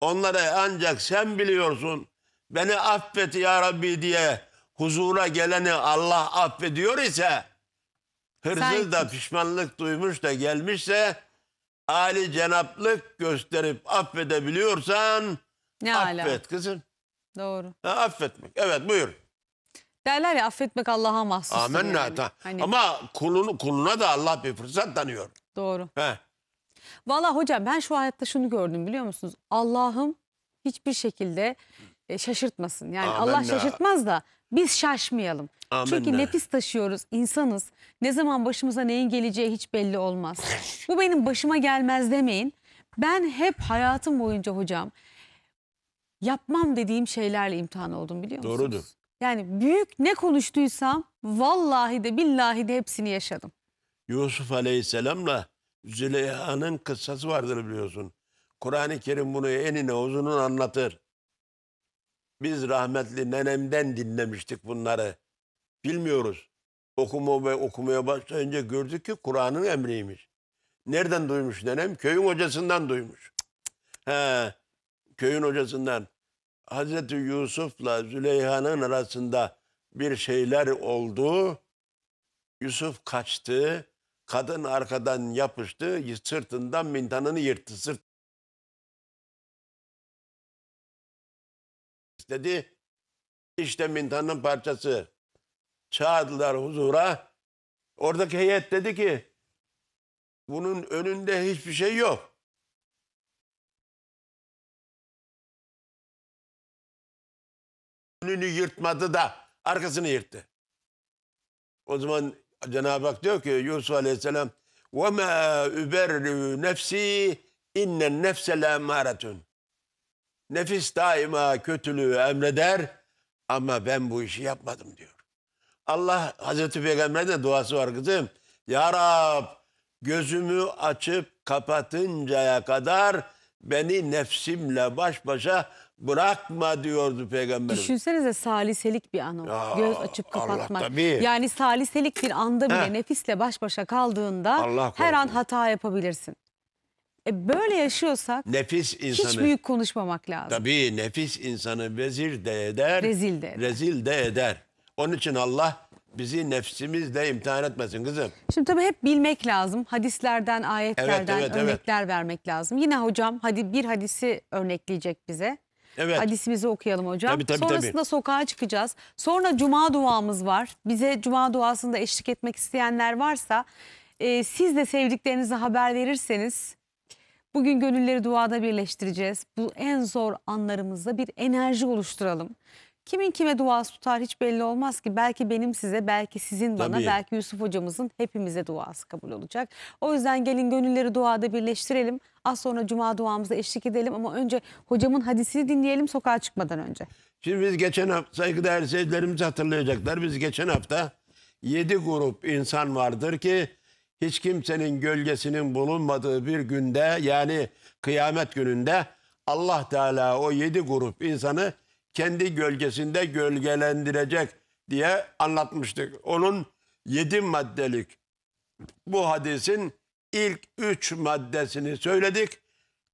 Onları ancak sen biliyorsun. Beni affet ya Rabbi diye huzura geleni Allah affediyor ise hırsız da pişmanlık duymuş da gelmişse Ali cenaplık gösterip affedebiliyorsan ne affet ala. kızım. Doğru. Ha, affetmek. Evet buyur. Derler ya affetmek Allah'a mahsus. Amenna. Yani. Hani... Ama kulunu, kuluna da Allah bir fırsat tanıyor. Doğru. He. Valla hocam ben şu hayatta şunu gördüm biliyor musunuz? Allah'ım hiçbir şekilde e, şaşırtmasın. Yani Amenna. Allah şaşırtmaz da biz şaşmayalım. Amenna. Çünkü nefis taşıyoruz, insanız. Ne zaman başımıza neyin geleceği hiç belli olmaz. Bu benim başıma gelmez demeyin. Ben hep hayatım boyunca hocam yapmam dediğim şeylerle imtihan oldum biliyor musunuz? Doğrudur. Yani büyük ne konuştuysam vallahi de billahi de hepsini yaşadım. Yusuf Aleyhisselam'la Züleyha'nın kıssası vardır biliyorsun. Kur'an-ı Kerim bunu enine uzunun anlatır. Biz rahmetli nenemden dinlemiştik bunları. Bilmiyoruz. Okuma ve okumaya başlayınca gördük ki Kur'an'ın emriymiş. Nereden duymuş nenem? Köyün hocasından duymuş. He, köyün hocasından. Hazreti Yusuf'la Züleyha'nın arasında bir şeyler oldu. Yusuf kaçtı. Kadın arkadan yapıştı. Sırtından mintanını yırttı. Sırt dedi. İşte mintanın parçası. Çağırdılar huzura. Oradaki heyet dedi ki bunun önünde hiçbir şey yok. Önünü yırtmadı da arkasını yırttı. O zaman Cenab-ı Hak diyor ki Yusuf Aleyhisselam وَمَا اُبَرْرِعُ نَفْسِي اِنَّ النَّفْسَ لَا مَارَةٌ Nefis daima kötülüğü emreder ama ben bu işi yapmadım diyor. Allah Hazreti Peygamber'e de duası var kızım. Ya Rab gözümü açıp kapatıncaya kadar beni nefsimle baş başa bırakma diyordu peygamber. Düşünsenize saliselik bir an o. Ya, Göz açıp kapatmak. Yani saliselik bir anda bile Heh. nefisle baş başa kaldığında her an hata yapabilirsin. E böyle yaşıyorsak Nefis insanı. hiç büyük konuşmamak lazım. Tabii nefis insanı vezir de eder. Rezil de eder. Rezil de eder. Onun için Allah bizi nefsimizle imtihan etmesin kızım. Şimdi tabii hep bilmek lazım. Hadislerden, ayetlerden Evet, evet, evet. örnekler vermek lazım. Yine hocam hadi bir hadisi örnekleyecek bize. Evet. Hadisimizi okuyalım hocam. Tabii, tabii, Sonrasında tabii. sokağa çıkacağız. Sonra cuma duamız var. Bize cuma duasında eşlik etmek isteyenler varsa e, siz de sevdiklerinize haber verirseniz Bugün gönülleri duada birleştireceğiz. Bu en zor anlarımızda bir enerji oluşturalım. Kimin kime duası tutar hiç belli olmaz ki. Belki benim size, belki sizin bana, Tabii. belki Yusuf hocamızın hepimize duası kabul olacak. O yüzden gelin gönülleri duada birleştirelim. Az sonra cuma duamıza eşlik edelim ama önce hocamın hadisini dinleyelim sokağa çıkmadan önce. Şimdi biz geçen hafta saygıdeğer seyircilerimiz hatırlayacaklar. Biz geçen hafta 7 grup insan vardır ki hiç kimsenin gölgesinin bulunmadığı bir günde yani kıyamet gününde Allah Teala o yedi grup insanı kendi gölgesinde gölgelendirecek diye anlatmıştık. Onun yedi maddelik bu hadisin ilk üç maddesini söyledik.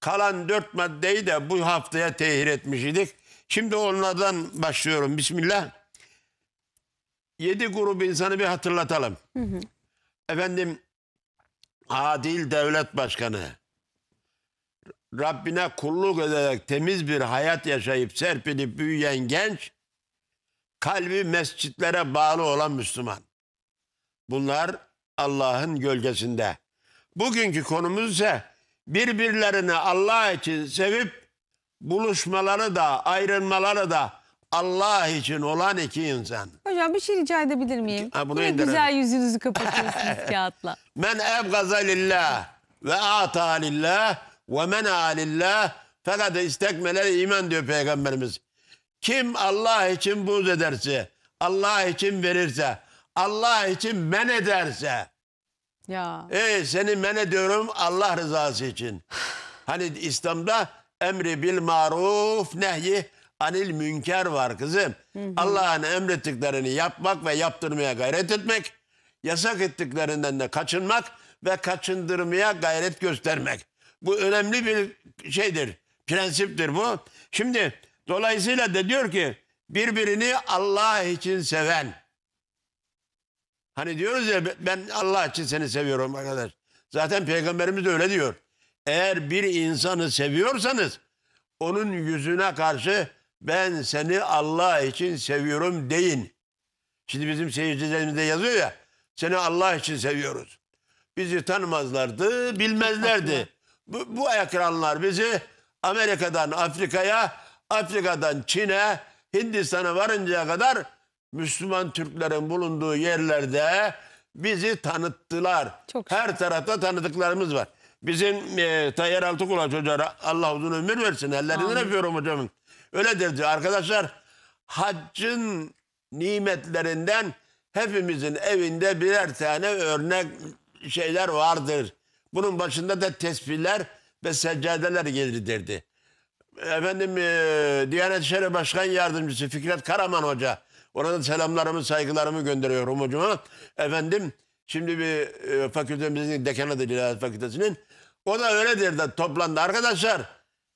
Kalan dört maddeyi de bu haftaya tehir etmiş idik. Şimdi onlardan başlıyorum. Bismillah. Yedi grup insanı bir hatırlatalım. Hı hı. Efendim adil devlet başkanı Rabbine kulluk ederek temiz bir hayat yaşayıp serpilip büyüyen genç kalbi mescitlere bağlı olan Müslüman. Bunlar Allah'ın gölgesinde. Bugünkü konumuz ise birbirlerini Allah için sevip buluşmaları da ayrılmaları da Allah için olan iki insan. Hocam bir şey rica edebilir miyim? Ha, Yine indirelim. güzel yüzünüzü kapatıyorsunuz kağıtla. Men ebgaza lillah ve ata lillah ve men alillah. fekad istekmelel iman diyor Peygamberimiz. Kim Allah için buğz ederse, Allah için verirse, Allah için men ederse. Ya. Ey seni men ediyorum Allah rızası için. hani İslam'da emri bil maruf nehyi anil münker var kızım. Allah'ın emrettiklerini yapmak ve yaptırmaya gayret etmek, yasak ettiklerinden de kaçınmak ve kaçındırmaya gayret göstermek. Bu önemli bir şeydir, prensiptir bu. Şimdi dolayısıyla da diyor ki birbirini Allah için seven. Hani diyoruz ya ben Allah için seni seviyorum arkadaş. Zaten peygamberimiz de öyle diyor. Eğer bir insanı seviyorsanız onun yüzüne karşı ben seni Allah için seviyorum deyin. Şimdi bizim seyircilerimizde yazıyor ya seni Allah için seviyoruz. Bizi tanımazlardı, bilmezlerdi. Bu, bu ekranlar bizi Amerika'dan Afrika'ya, Afrika'dan Çin'e, Hindistan'a varıncaya kadar Müslüman Türklerin bulunduğu yerlerde bizi tanıttılar. Çok Her tarafta tanıdıklarımız var. Bizim e, Tayyar Altıkulaç Hoca Allah uzun ömür versin. Ellerinden Amin. öpüyorum hocamın. Öyle derdi arkadaşlar. Haccın nimetlerinden hepimizin evinde birer tane örnek şeyler vardır. Bunun başında da tesbihler ve seccadeler gelir derdi. Efendim e, Diyanet İşleri Başkan Yardımcısı Fikret Karaman Hoca. Ona da selamlarımı, saygılarımı gönderiyorum hocama. Efendim şimdi bir e, fakültemizin dekanı da İlahiyat Fakültesi'nin. O da öyle derdi toplandı. Arkadaşlar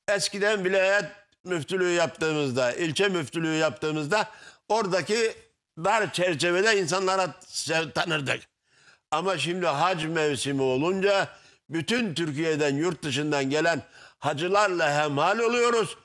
eskiden vilayet müftülüğü yaptığımızda, ilçe müftülüğü yaptığımızda oradaki dar çerçevede insanlara tanırdık. Ama şimdi hac mevsimi olunca bütün Türkiye'den, yurt dışından gelen hacılarla hemhal oluyoruz.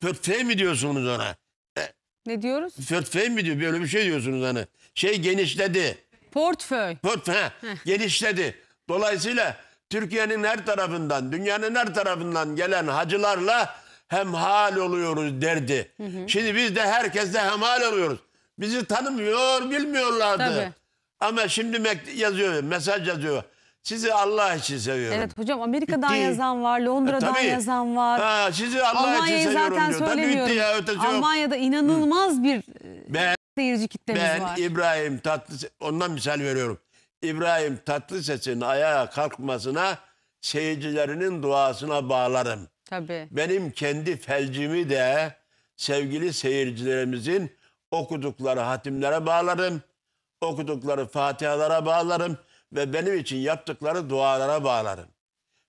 Pörtfey mi diyorsunuz ona? E, ne diyoruz? Pörtfey mi diyor? Böyle bir şey diyorsunuz hani. Şey genişledi. Portföy. Portföy. Heh. genişledi. Dolayısıyla Türkiye'nin her tarafından, dünyanın her tarafından gelen hacılarla hemhal oluyoruz derdi. Hı hı. Şimdi biz de herkesle hemhal oluyoruz. Bizi tanımıyor, bilmiyorlardı. Tabii. Ama şimdi yazıyor, mesaj yazıyor. Sizi Allah için seviyorum. Evet hocam Amerika'dan bitti. yazan var, e, Londra'dan Tabii. yazan var. Ha, sizi Allah Almanya'yı için seviyorum zaten söylemiyorum. ya, Almanya'da yok. inanılmaz Hı. bir e, ben, seyirci kitlemiz ben var. Ben İbrahim Tatlıses, ondan misal veriyorum. İbrahim Tatlıses'in ayağa kalkmasına seyircilerinin duasına bağlarım. Tabii. Benim kendi felcimi de sevgili seyircilerimizin okudukları hatimlere bağlarım, okudukları fatihalara bağlarım ve benim için yaptıkları dualara bağlarım.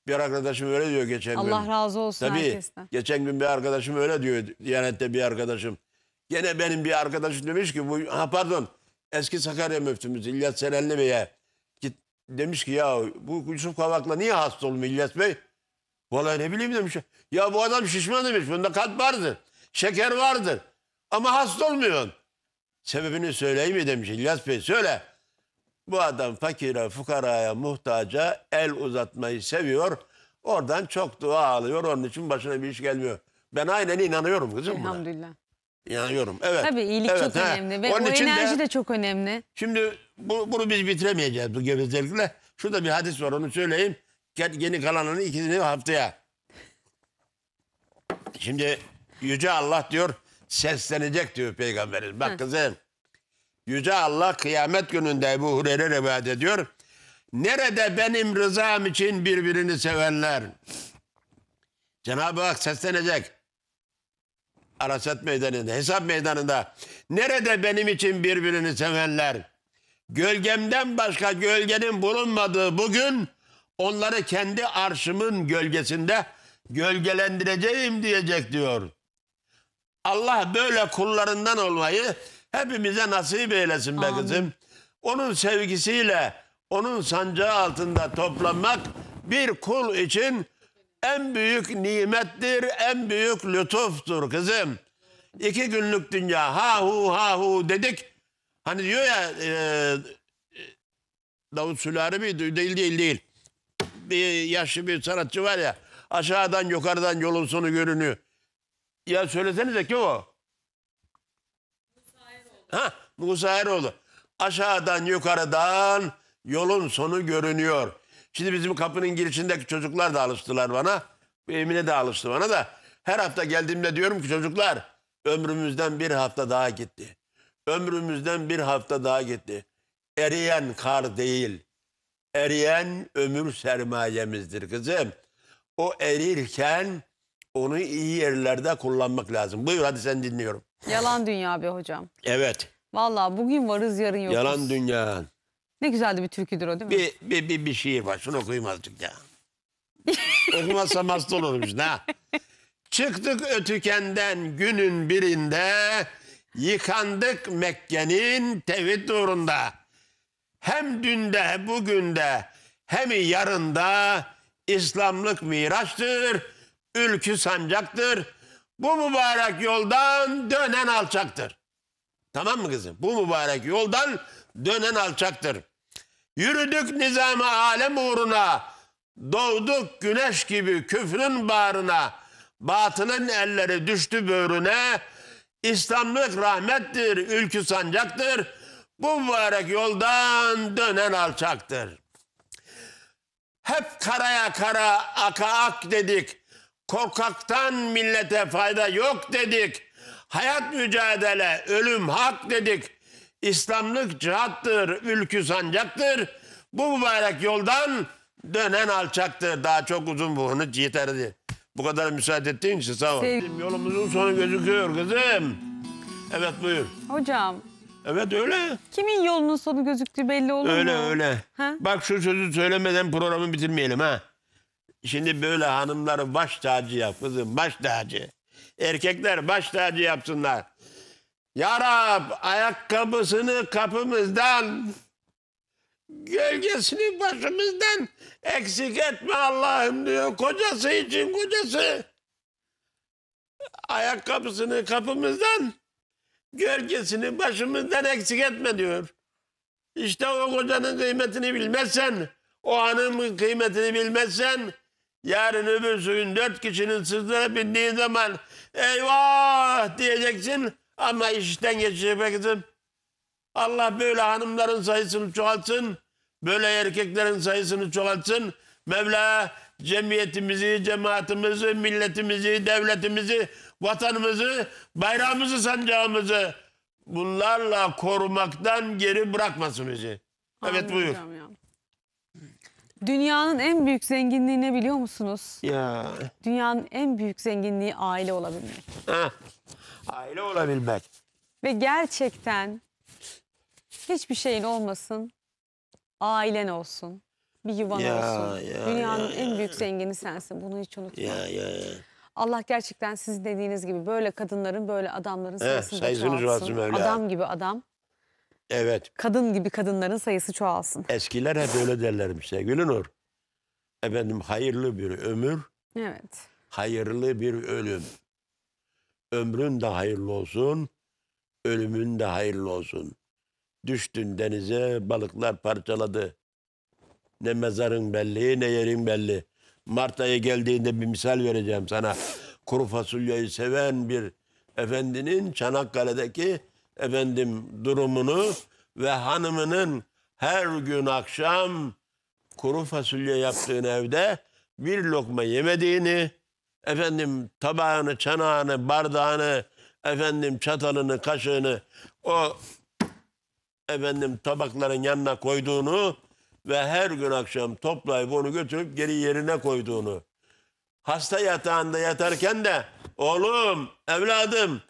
Bir arkadaşım öyle diyor geçen Allah gün. Allah razı olsun Tabii, herkesten. Geçen gün bir arkadaşım öyle diyor Diyanet'te bir arkadaşım. Gene benim bir arkadaşım demiş ki bu ha pardon eski Sakarya müftümüz İlyas Selenli Bey'e demiş ki ya bu Yusuf Kavak'la niye hasta olmuyor İlyas Bey? Vallahi ne bileyim demiş. Ya bu adam şişman demiş. Bunda kalp vardır. Şeker vardır. Ama hasta olmuyorsun. Sebebini söyleyeyim mi demiş İlyas Bey söyle. Bu adam fakire, fukaraya, muhtaca el uzatmayı seviyor. Oradan çok dua alıyor. Onun için başına bir iş gelmiyor. Ben aynen inanıyorum kızım buna. İnanıyorum. Evet. Tabii iyilik evet, çok he. önemli ve Onun o için enerji de, de çok önemli. Şimdi bu, bunu biz bitiremeyeceğiz bu gevezelikle. Şurada bir hadis var onu söyleyeyim. Yeni kalanının ikisini haftaya. Şimdi Yüce Allah diyor seslenecek diyor peygamberimiz. Bak Hı. kızım Yüce Allah kıyamet gününde bu Hureyre rivayet ediyor. Nerede benim rızam için birbirini sevenler? Cenab-ı Hak seslenecek. araset meydanında, hesap meydanında. Nerede benim için birbirini sevenler? Gölgemden başka gölgenin bulunmadığı bugün Onları kendi arşımın gölgesinde gölgelendireceğim diyecek diyor. Allah böyle kullarından olmayı hepimize nasip eylesin be Amin. kızım. Onun sevgisiyle, onun sancağı altında toplanmak bir kul için en büyük nimettir, en büyük lütuftur kızım. İki günlük dünya ha hu ha hu dedik. Hani diyor ya e, e Davut Sülari miydi? Değil değil değil bir yaşlı bir sanatçı var ya. Aşağıdan yukarıdan yolun sonu görünüyor. Ya söylesenize ki o. Ha, Musa Eroğlu. Aşağıdan yukarıdan yolun sonu görünüyor. Şimdi bizim kapının girişindeki çocuklar da alıştılar bana. Emine de alıştı bana da. Her hafta geldiğimde diyorum ki çocuklar ömrümüzden bir hafta daha gitti. Ömrümüzden bir hafta daha gitti. Eriyen kar değil, eriyen ömür sermayemizdir kızım. O erirken onu iyi yerlerde kullanmak lazım. Buyur hadi sen dinliyorum. Yalan dünya be hocam. Evet. Valla bugün varız yarın yokuz. Yalan dünya. Ne güzeldi bir türküdür o değil mi? Bir, bir, bir, bir şiir var. Şunu okuyayım azıcık ya. Okumazsam hasta olurum şimdi ha. Çıktık ötükenden günün birinde, yıkandık Mekke'nin tevhid uğrunda hem dünde bugün de hem yarında İslamlık miraçtır, ülkü sancaktır. Bu mübarek yoldan dönen alçaktır. Tamam mı kızım? Bu mübarek yoldan dönen alçaktır. Yürüdük nizama alem uğruna, doğduk güneş gibi küfrün bağrına, batının elleri düştü böğrüne, İslamlık rahmettir, ülkü sancaktır.'' Bu mübarek yoldan dönen alçaktır. Hep karaya kara aka ak dedik. Korkaktan millete fayda yok dedik. Hayat mücadele, ölüm hak dedik. İslamlık cihattır, ülkü sancaktır. Bu mübarek yoldan dönen alçaktır. Daha çok uzun bunu yeterdi. Bu kadar müsaade ettiğin için sağ ol. Sev Yolumuzun sonu gözüküyor kızım. Evet buyur. Hocam Evet öyle. Kimin yolunun sonu gözüktüğü belli olur Öyle mu? öyle. Ha? Bak şu sözü söylemeden programı bitirmeyelim ha. Şimdi böyle hanımları baş tacı yap kızım baş tacı. Erkekler baş tacı yapsınlar. Ya Rab ayakkabısını kapımızdan, gölgesini başımızdan eksik etme Allah'ım diyor. Kocası için kocası. Ayakkabısını kapımızdan, gölgesini başımızdan eksik etme diyor. İşte o kocanın kıymetini bilmezsen, o hanımın kıymetini bilmezsen, yarın öbür suyun dört kişinin sırtına bindiği zaman eyvah diyeceksin ama işten geçeceksin. Allah böyle hanımların sayısını çoğaltsın, böyle erkeklerin sayısını çoğaltsın. Mevla cemiyetimizi, cemaatimizi, milletimizi, devletimizi, vatanımızı, bayrağımızı, sancağımızı bunlarla korumaktan geri bırakmasın bizi. Evet buyur. Dünyanın en büyük zenginliği ne biliyor musunuz? Ya. Dünyanın en büyük zenginliği aile olabilmek. Ha, aile olabilmek. Ve gerçekten hiçbir şeyin olmasın, ailen olsun bir yuvan ya, olsun. Ya, Dünyanın ya, en ya. büyük zengini sensin. Bunu hiç unutma. Ya, ya, Allah gerçekten siz dediğiniz gibi böyle kadınların böyle adamların sayısını eh, çoğalsın. Öyle. Adam gibi adam. Evet. Kadın gibi kadınların sayısı çoğalsın. Eskiler hep öyle derlermiş şey. sevgili Nur. Efendim hayırlı bir ömür. Evet. Hayırlı bir ölüm. Ömrün de hayırlı olsun. Ölümün de hayırlı olsun. Düştün denize balıklar parçaladı. Ne mezarın belli ne yerin belli. Mart ayı geldiğinde bir misal vereceğim sana. Kuru fasulyeyi seven bir efendinin Çanakkale'deki efendim durumunu ve hanımının her gün akşam kuru fasulye yaptığın evde bir lokma yemediğini, efendim tabağını, çanağını, bardağını, efendim çatalını, kaşığını o efendim tabakların yanına koyduğunu ve her gün akşam toplayıp onu götürüp geri yerine koyduğunu. Hasta yatağında yatarken de oğlum, evladım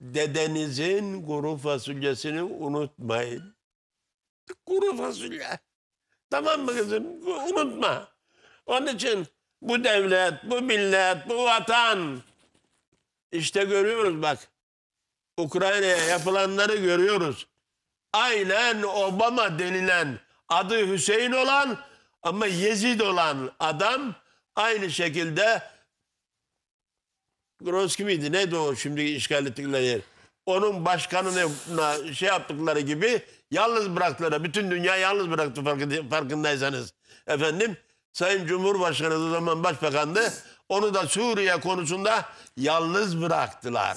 dedenizin kuru fasulyesini unutmayın. Kuru fasulye. Tamam mı kızım? Unutma. Onun için bu devlet, bu millet, bu vatan işte görüyoruz bak. Ukrayna'ya yapılanları görüyoruz. Aynen Obama denilen adı Hüseyin olan ama Yezid olan adam aynı şekilde Gross kimiydi? Neydi o şimdi işgal ettikleri yer? Onun başkanına şey yaptıkları gibi yalnız bıraktılar. Bütün dünya yalnız bıraktı farkındaysanız. Efendim Sayın Cumhurbaşkanı o zaman başbakandı. Onu da Suriye konusunda yalnız bıraktılar.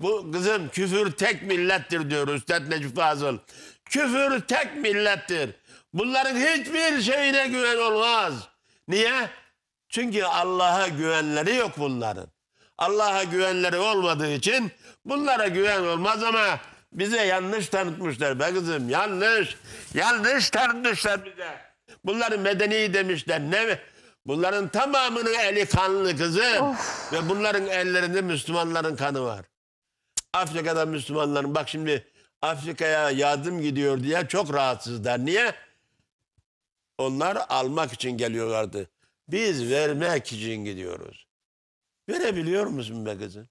Bu kızım küfür tek millettir diyor Üstad Necip Fazıl. Küfür tek millettir. Bunların hiçbir şeyine güven olmaz. Niye? Çünkü Allah'a güvenleri yok bunların. Allah'a güvenleri olmadığı için bunlara güven olmaz ama bize yanlış tanıtmışlar be kızım. Yanlış. Yanlış tanıtmışlar bize. Bunları medeni demişler. Ne Bunların tamamının eli kanlı kızım. Of. Ve bunların ellerinde Müslümanların kanı var. Afrika'da Müslümanların bak şimdi Afrika'ya yardım gidiyor diye çok rahatsızlar. Niye? Onlar almak için geliyorlardı. Biz vermek için gidiyoruz. Verebiliyor musun be kızım?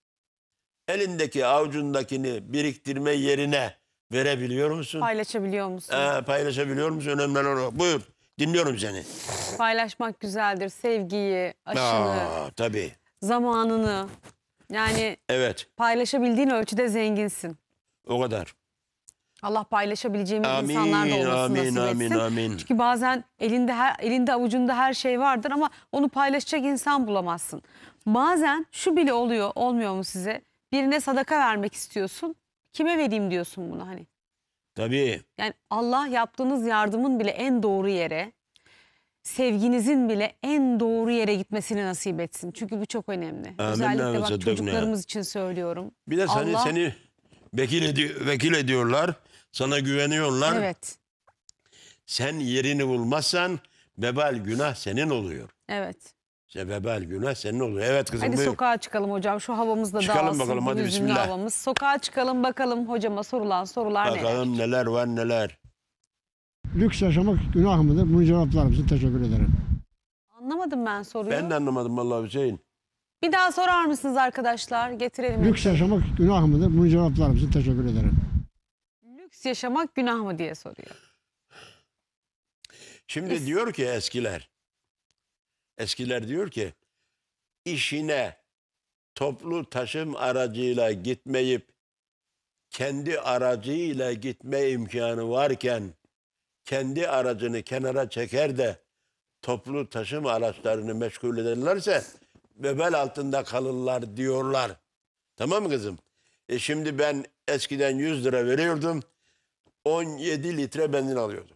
Elindeki avucundakini biriktirme yerine verebiliyor musun? Paylaşabiliyor musun? Ee, paylaşabiliyor musun? Önemli olan Buyur dinliyorum seni. Paylaşmak güzeldir. Sevgiyi, aşını, Aa, tabii. zamanını. Yani evet. paylaşabildiğin ölçüde zenginsin. O kadar. Allah paylaşabileceğimiz amin, insanlar da olmasını amin, nasip amin, etsin. Amin. Çünkü bazen elinde her, elinde avucunda her şey vardır ama onu paylaşacak insan bulamazsın. Bazen şu bile oluyor, olmuyor mu size? Birine sadaka vermek istiyorsun. Kime vereyim diyorsun bunu hani? Tabii. Yani Allah yaptığınız yardımın bile en doğru yere, sevginizin bile en doğru yere gitmesini nasip etsin. Çünkü bu çok önemli. Amin, Özellikle amin, bak çocuklarımız ya. için söylüyorum. Bir de seni Allah, seni vekil, edi vekil ediyorlar. Sana güveniyorlar. Evet. Sen yerini bulmazsan vebal günah senin oluyor. Evet. İşte vebal günah senin oluyor. Evet kızım Hadi buyur. sokağa çıkalım hocam. Şu havamızda. da Çıkalım bakalım, hadi Bu bismillah. Havamız. Sokağa çıkalım bakalım hocama sorulan sorular neler? Bakalım neler var neler. Lüks yaşamak günah mıdır? Bunu cevaplarım için teşekkür ederim. Anlamadım ben soruyu. Ben de anlamadım vallahi Hüseyin. Bir daha sorar mısınız arkadaşlar? Getirelim. Lüks yaşamak günah mıdır? Bunu cevaplarım için teşekkür ederim lüks yaşamak günah mı diye soruyor. Şimdi İs diyor ki eskiler, eskiler diyor ki işine toplu taşım aracıyla gitmeyip kendi aracıyla gitme imkanı varken kendi aracını kenara çeker de toplu taşım araçlarını meşgul ederlerse bebel altında kalırlar diyorlar. Tamam mı kızım? E şimdi ben eskiden 100 lira veriyordum. 17 litre benzin alıyordum.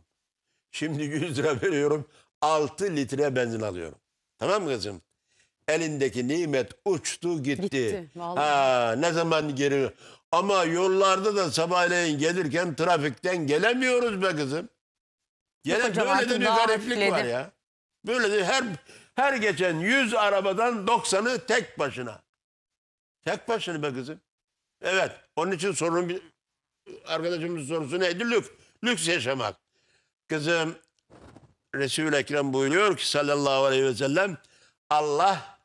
Şimdi 100 lira veriyorum 6 litre benzin alıyorum. Tamam mı kızım? Elindeki nimet uçtu gitti. Gitti, ha, ne zaman geri? Ama yollarda da sabahleyin gelirken trafikten gelemiyoruz be kızım. Gene Hocam böyle de bir daha gariplik var ya. Böyle de her her geçen 100 arabadan 90'ı tek başına. Tek başına be kızım. Evet. Onun için sorun bir- arkadaşımızın sorusu neydi? Lüks. Lüks yaşamak. Kızım Resul-i Ekrem buyuruyor ki sallallahu aleyhi ve sellem Allah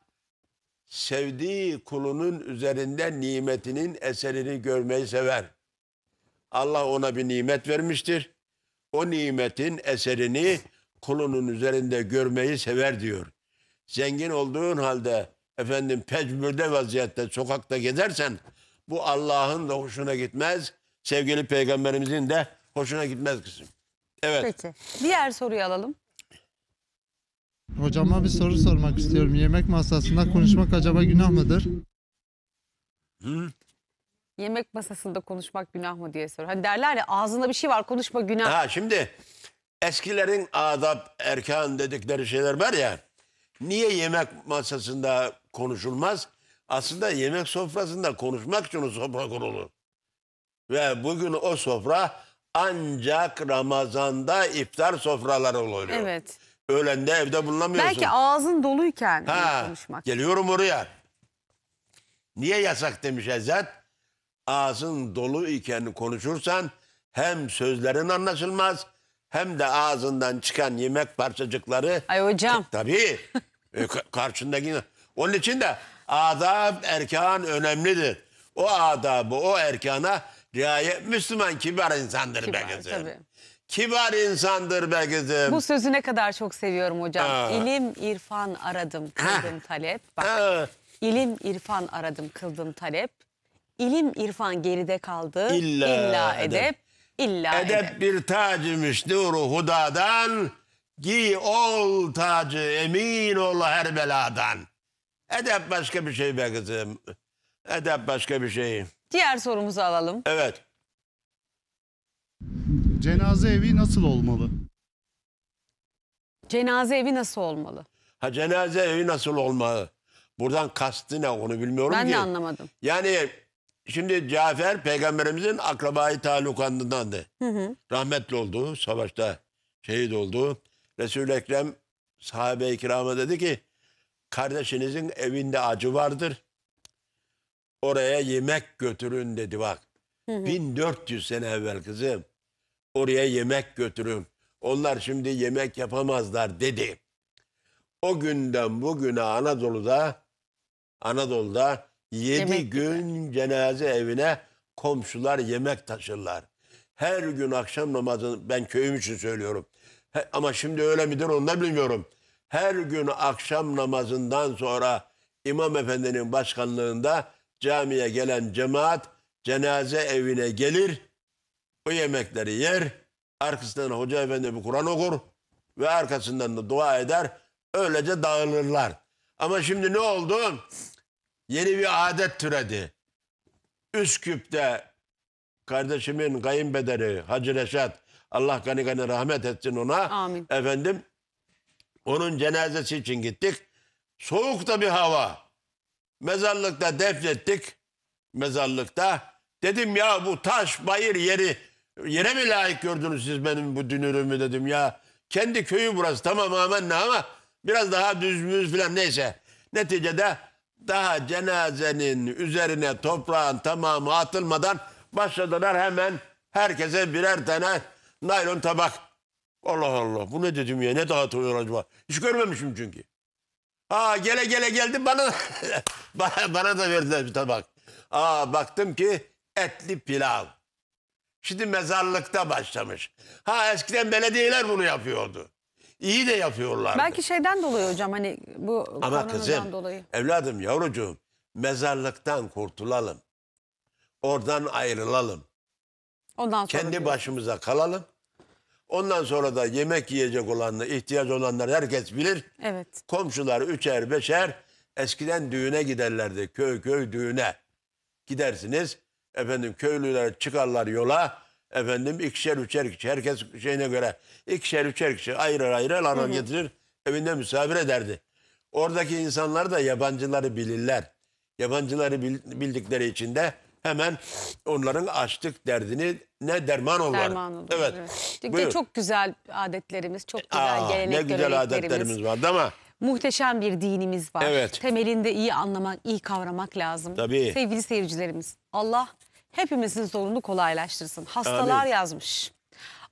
sevdiği kulunun üzerinde nimetinin eserini görmeyi sever. Allah ona bir nimet vermiştir. O nimetin eserini kulunun üzerinde görmeyi sever diyor. Zengin olduğun halde efendim pecmürde vaziyette sokakta gezersen bu Allah'ın da hoşuna gitmez sevgili peygamberimizin de hoşuna gitmez kızım. Evet. Peki. Diğer soruyu alalım. Hocama bir soru sormak istiyorum. Yemek masasında konuşmak acaba günah mıdır? Hı? Yemek masasında konuşmak günah mı diye soruyor. Hani derler ya ağzında bir şey var konuşma günah. Ha şimdi eskilerin adab erkan dedikleri şeyler var ya. Niye yemek masasında konuşulmaz? Aslında yemek sofrasında konuşmak için o sofra kurulu. Ve bugün o sofra ancak Ramazan'da iftar sofraları oluyor. Evet. Öğlende evde bulunamıyorsun. Belki ağzın doluyken ha, konuşmak. Geliyorum oraya. Niye yasak demiş Ezzet? Ağzın dolu iken konuşursan hem sözlerin anlaşılmaz hem de ağzından çıkan yemek parçacıkları. Ay hocam. Tabii. e, karşındaki. Onun için de adab erkan önemlidir. O adabı o erkana Riayet Müslüman kibar insandır kibar, be kızım. Tabii. Kibar insandır be kızım. Bu sözü ne kadar çok seviyorum hocam. Aa. İlim, irfan aradım, kıldım talep. Bak, Aa. irfan aradım, kıldım talep. İlim, irfan geride kaldı. İlla, illa edep. edep. İlla edep, edep. bir tacımış nuru hudadan. Giy ol tacı emin ol her beladan. Edep başka bir şey be kızım. Edep başka bir şey. Diğer sorumuzu alalım. Evet. Cenaze evi nasıl olmalı? Cenaze evi nasıl olmalı? Ha cenaze evi nasıl olmalı? Buradan kastı ne onu bilmiyorum ben ki. de anlamadım. Yani şimdi Cafer peygamberimizin akrabayı talukandındandı. Hı hı. Rahmetli oldu savaşta şehit oldu. Resul-i Ekrem sahabe-i kirama dedi ki kardeşinizin evinde acı vardır. Oraya yemek götürün dedi bak. Hı hı. 1400 sene evvel kızım. Oraya yemek götürün. Onlar şimdi yemek yapamazlar dedi. O günden bugüne Anadolu'da Anadolu'da 7 Yemek gün cenaze evine komşular yemek taşırlar. Her gün akşam namazını ben köyüm için söylüyorum. He- ama şimdi öyle midir onu da bilmiyorum. Her gün akşam namazından sonra İmam Efendi'nin başkanlığında Camiye gelen cemaat cenaze evine gelir. O yemekleri yer. Arkasından hoca efendi bir Kur'an okur. Ve arkasından da dua eder. Öylece dağılırlar. Ama şimdi ne oldu? Yeni bir adet türedi. Üsküp'te kardeşimin kayınbederi Hacı Reşat Allah gani gani rahmet etsin ona. Amin. Efendim onun cenazesi için gittik. Soğuk da bir hava. Mezarlıkta defnettik. Mezarlıkta. Dedim ya bu taş bayır yeri yere mi layık gördünüz siz benim bu dünürümü dedim ya. Kendi köyü burası tamam aman ne ama biraz daha düz müz filan neyse. Neticede daha cenazenin üzerine toprağın tamamı atılmadan başladılar hemen herkese birer tane naylon tabak. Allah Allah bu ne dedim ya ne dağıtıyor acaba? Hiç görmemişim çünkü. Ha gele gele geldim bana bana, bana da verdiler bir tabak. Aa baktım ki etli pilav. Şimdi mezarlıkta başlamış. Ha eskiden belediyeler bunu yapıyordu. İyi de yapıyorlar. Belki şeyden dolayı hocam hani bu Ama kızım, dolayı. evladım yavrucuğum mezarlıktan kurtulalım. Oradan ayrılalım. Ondan sonra Kendi diyor. başımıza kalalım. Ondan sonra da yemek yiyecek olanlar, ihtiyaç olanlar herkes bilir. Evet. Komşular üçer beşer eskiden düğüne giderlerdi. Köy köy düğüne gidersiniz. Efendim köylüler çıkarlar yola. Efendim ikişer üçer kişi herkes şeyine göre ikişer üçer kişi ayrı ayrı lana getirir evinde misafir ederdi. Oradaki insanlar da yabancıları bilirler. Yabancıları bildikleri için de hemen onların açlık derdini ne derman olur. Derman olur. Evet. Çünkü çok güzel adetlerimiz, çok güzel Aa, gelenek, Ne güzel adetlerimiz vardı ama. Muhteşem bir dinimiz var. Evet. Temelinde iyi anlamak, iyi kavramak lazım. Tabii. Sevgili seyircilerimiz, Allah hepimizin zorunu kolaylaştırsın. Hastalar Amin. yazmış.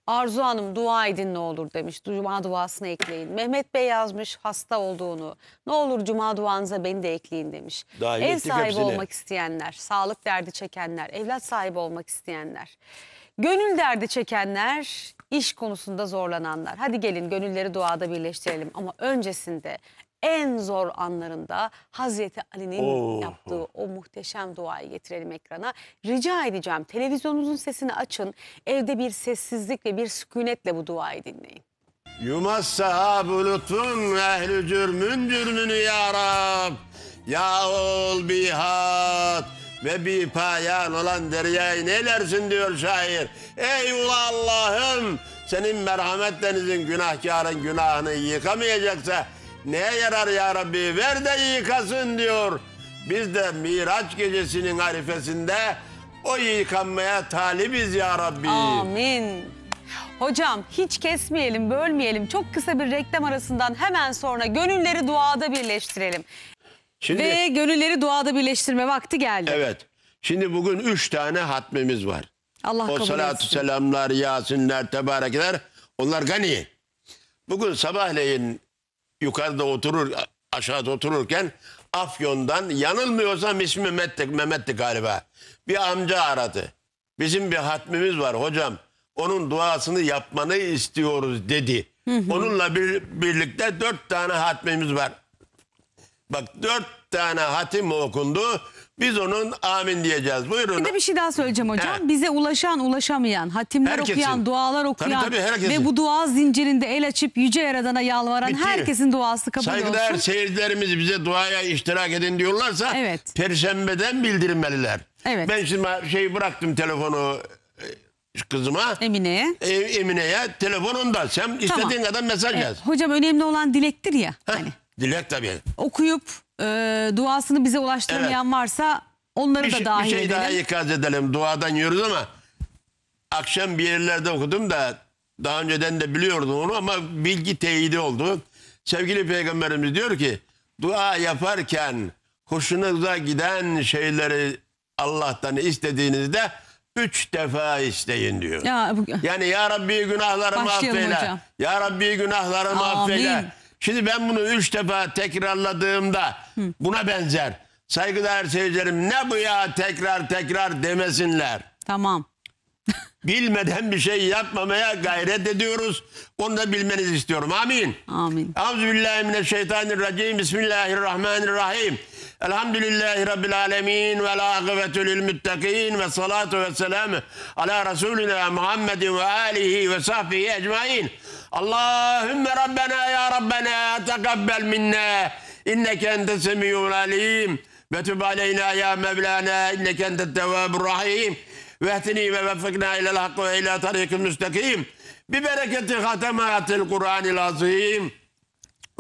Arzu Hanım dua edin ne olur demiş. Cuma duasını ekleyin. Mehmet Bey yazmış hasta olduğunu. Ne olur cuma duanıza beni de ekleyin demiş. Dahil Ev sahibi hepsini. olmak isteyenler, sağlık derdi çekenler, evlat sahibi olmak isteyenler. Gönül derdi çekenler, iş konusunda zorlananlar. Hadi gelin gönülleri duada birleştirelim ama öncesinde en zor anlarında Hazreti Ali'nin Oo. Oh. yaptığı o muhteşem duayı getirelim ekrana. Rica edeceğim televizyonunuzun sesini açın. Evde bir sessizlik ve bir sükunetle bu duayı dinleyin. Yumaz sahabu lütfun ehli cürmün cürmünü ya Rab. Ya ol bihat ve bir payan olan deryayı neylersin diyor şair. Ey ula Allah'ım senin merhamet denizin günahkarın günahını yıkamayacaksa neye yarar ya Rabbi? Ver de yıkasın diyor. Biz de Miraç gecesinin arifesinde o yıkanmaya talibiz ya Rabbi. Amin. Hocam hiç kesmeyelim, bölmeyelim. Çok kısa bir reklam arasından hemen sonra gönülleri duada birleştirelim. Şimdi, Ve gönülleri duada birleştirme vakti geldi. Evet. Şimdi bugün üç tane hatmimiz var. Allah o kabul etsin. O salatu selamlar, yasinler, tebarekeler onlar gani. Bugün sabahleyin yukarıda oturur aşağıda otururken Afyon'dan yanılmıyorsam ismi Mehmet'ti, Mehmet'ti galiba. Bir amca aradı. Bizim bir hatmimiz var hocam. Onun duasını yapmanı istiyoruz dedi. Onunla bir, birlikte dört tane hatmimiz var. Bak dört tane hatim okundu. Biz onun amin diyeceğiz. Buyurun. Bir de bir şey daha söyleyeceğim hocam. He. Bize ulaşan, ulaşamayan, hatimler herkesin. okuyan, dualar okuyan tabii, tabii, ve bu dua zincirinde el açıp Yüce Yaradan'a yalvaran Bitti. herkesin duası kabul Saygıdeğer olsun. Saygıdeğer seyircilerimiz bize duaya iştirak edin diyorlarsa evet. perşembeden bildirmeliler. Evet. Ben şimdi şey bıraktım telefonu e, kızıma. Emine'ye. E, Emine'ye telefonunda sen tamam. istediğin kadar mesaj evet. yaz. Hocam önemli olan dilektir ya. hani. Dilek tabii. Okuyup e, duasını bize ulaştıramayan varsa onları da şey- dahil bir şey edelim. daha ikaz edelim. Duadan yiyoruz ama akşam bir yerlerde okudum da daha önceden de biliyordum onu ama bilgi teyidi oldu. Sevgili Peygamberimiz diyor ki dua yaparken hoşunuza giden şeyleri Allah'tan istediğinizde üç defa isteyin diyor. Ya, bu- Yani ya Rabbi günahlarımı Başlayalım affeyle. hocam. Ya Rabbi günahlarımı Amin. affeyle. Şimdi ben bunu üç defa tekrarladığımda Hı. buna benzer saygıdeğer seyircilerim ne bu ya tekrar tekrar demesinler. Tamam. Bilmeden bir şey yapmamaya gayret ediyoruz. Onu da bilmenizi istiyorum. Amin. Amin. Euzubillahimineşşeytanirracim. Bismillahirrahmanirrahim. الحمد لله رب العالمين والعاقبة للمتقين والصلاة والسلام على رسولنا محمد وآله وصحبه أجمعين اللهم ربنا يا ربنا تقبل منا إنك أنت السميع العليم وتب علينا يا مولانا إنك أنت التواب الرحيم واهتني ووفقنا إلى الحق وإلى طريق المستقيم ببركة ختمات القرآن العظيم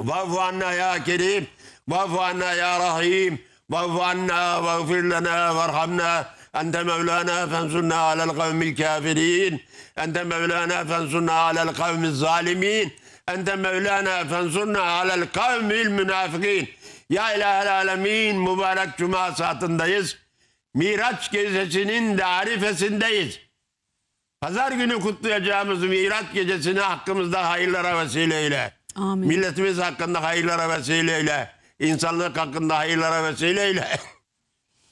واعف عنا يا كريم Vafu anna ya Rahim. Vafu anna vagfir lana verhamna. Ente Mevlana fensurna alel kavmil kafirin. Ente Mevlana fensurna alel kavmil zalimin. Ente Mevlana fensurna alel kavmil münafikin. Ya ilahel alemin mübarek cuma saatindayız. Miraç gecesinin de arifesindeyiz. Pazar günü kutlayacağımız Miraç gecesini hakkımızda hayırlara vesileyle. Amin. Milletimiz hakkında hayırlara vesileyle insanlık hakkında hayırlara vesileyle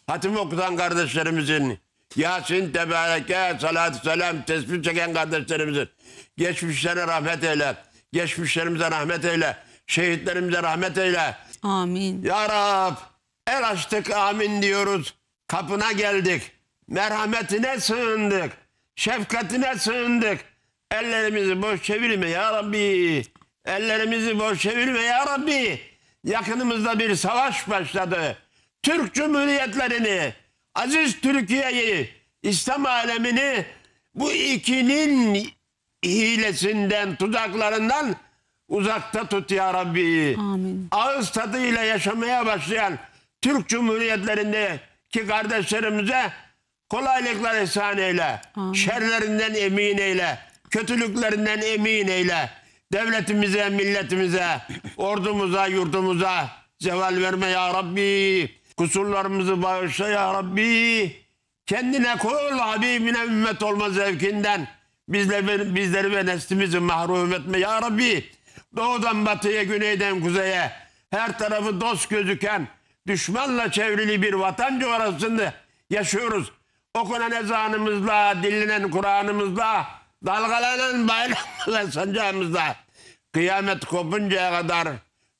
hatim okutan kardeşlerimizin Yasin Tebareke salatü selam tesbih çeken kardeşlerimizin geçmişlerine rahmet eyle. Geçmişlerimize rahmet eyle. Şehitlerimize rahmet eyle. Amin. Ya Rab el açtık amin diyoruz. Kapına geldik. Merhametine sığındık. Şefkatine sığındık. Ellerimizi boş çevirme ya Rabbi. Ellerimizi boş çevirme ya Rabbi yakınımızda bir savaş başladı. Türk Cumhuriyetlerini, aziz Türkiye'yi, İslam alemini bu ikinin hilesinden, tuzaklarından uzakta tut ya Rabbi. Amin. Ağız tadıyla yaşamaya başlayan Türk Cumhuriyetlerindeki kardeşlerimize kolaylıklar ihsan eyle. Amin. Şerlerinden emin eyle. Kötülüklerinden emin eyle. Devletimize, milletimize, ordumuza, yurdumuza zeval verme ya Rabbi. Kusurlarımızı bağışla ya Rabbi. Kendine kul Habibine ümmet olma zevkinden bizleri, bizleri ve neslimizi mahrum etme ya Rabbi. Doğudan batıya, güneyden kuzeye her tarafı dost gözüken düşmanla çevrili bir vatan coğrafyasında yaşıyoruz. Okunan ezanımızla, dinlenen Kur'an'ımızla, dalgalanan bayramımızla, sancağımızla kıyamet kopuncaya kadar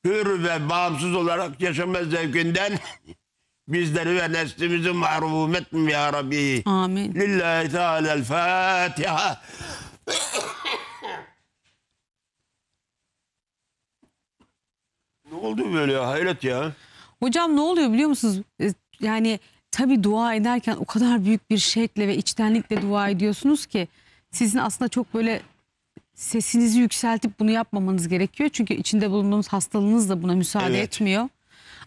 hür ve bağımsız olarak yaşama zevkinden bizleri ve neslimizi mahrum etme ya Rabbi. Amin. Lillahi Teala'l Fatiha. ne oldu böyle ya? hayret ya? Hocam ne oluyor biliyor musunuz? E, yani tabii dua ederken o kadar büyük bir şekle ve içtenlikle dua ediyorsunuz ki sizin aslında çok böyle sesinizi yükseltip bunu yapmamanız gerekiyor. Çünkü içinde bulunduğunuz hastalığınız da buna müsaade Evet. etmiyor.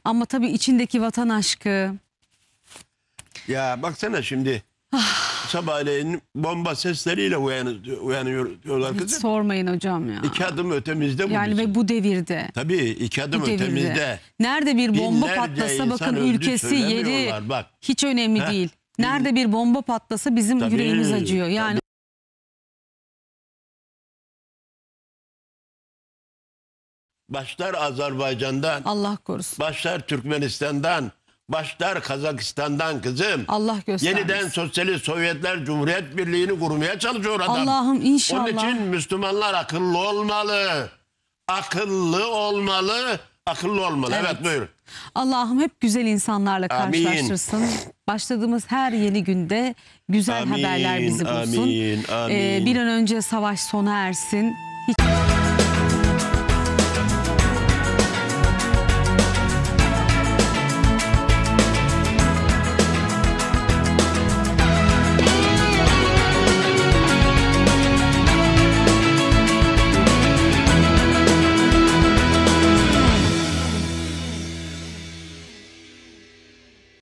Ama tabii içindeki vatan aşkı, Ya baksana şimdi. Ah. Sabahleyin bomba sesleriyle uyanıyor, uyanıyor diyorlar hiç kızım. sormayın hocam ya. İki adım ötemizde bu Yani ve bu devirde. Tabii iki adım ötemizde. Nerede bir bomba patlasa bakın ülkesi, yeri bak. hiç önemli Heh. değil. Nerede bir bomba patlasa bizim Tabii, yüreğimiz acıyor. Yani başlar Azerbaycan'dan, Allah korusun. başlar Türkmenistan'dan, başlar Kazakistan'dan kızım. Allah göstermesin. Yeniden Sosyalist Sovyetler Cumhuriyet Birliği'ni kurmaya çalışıyor adam. Allah'ım inşallah. Onun için Müslümanlar akıllı olmalı. Akıllı olmalı. Akıllı olmalı. Evet, Evet. buyur. Allah'ım hep güzel insanlarla Amin. karşılaştırsın. Başladığımız her yeni günde güzel Amin, haberler bizi bulsun. amin, ee, amin. bir an önce savaş sona ersin. Hiç...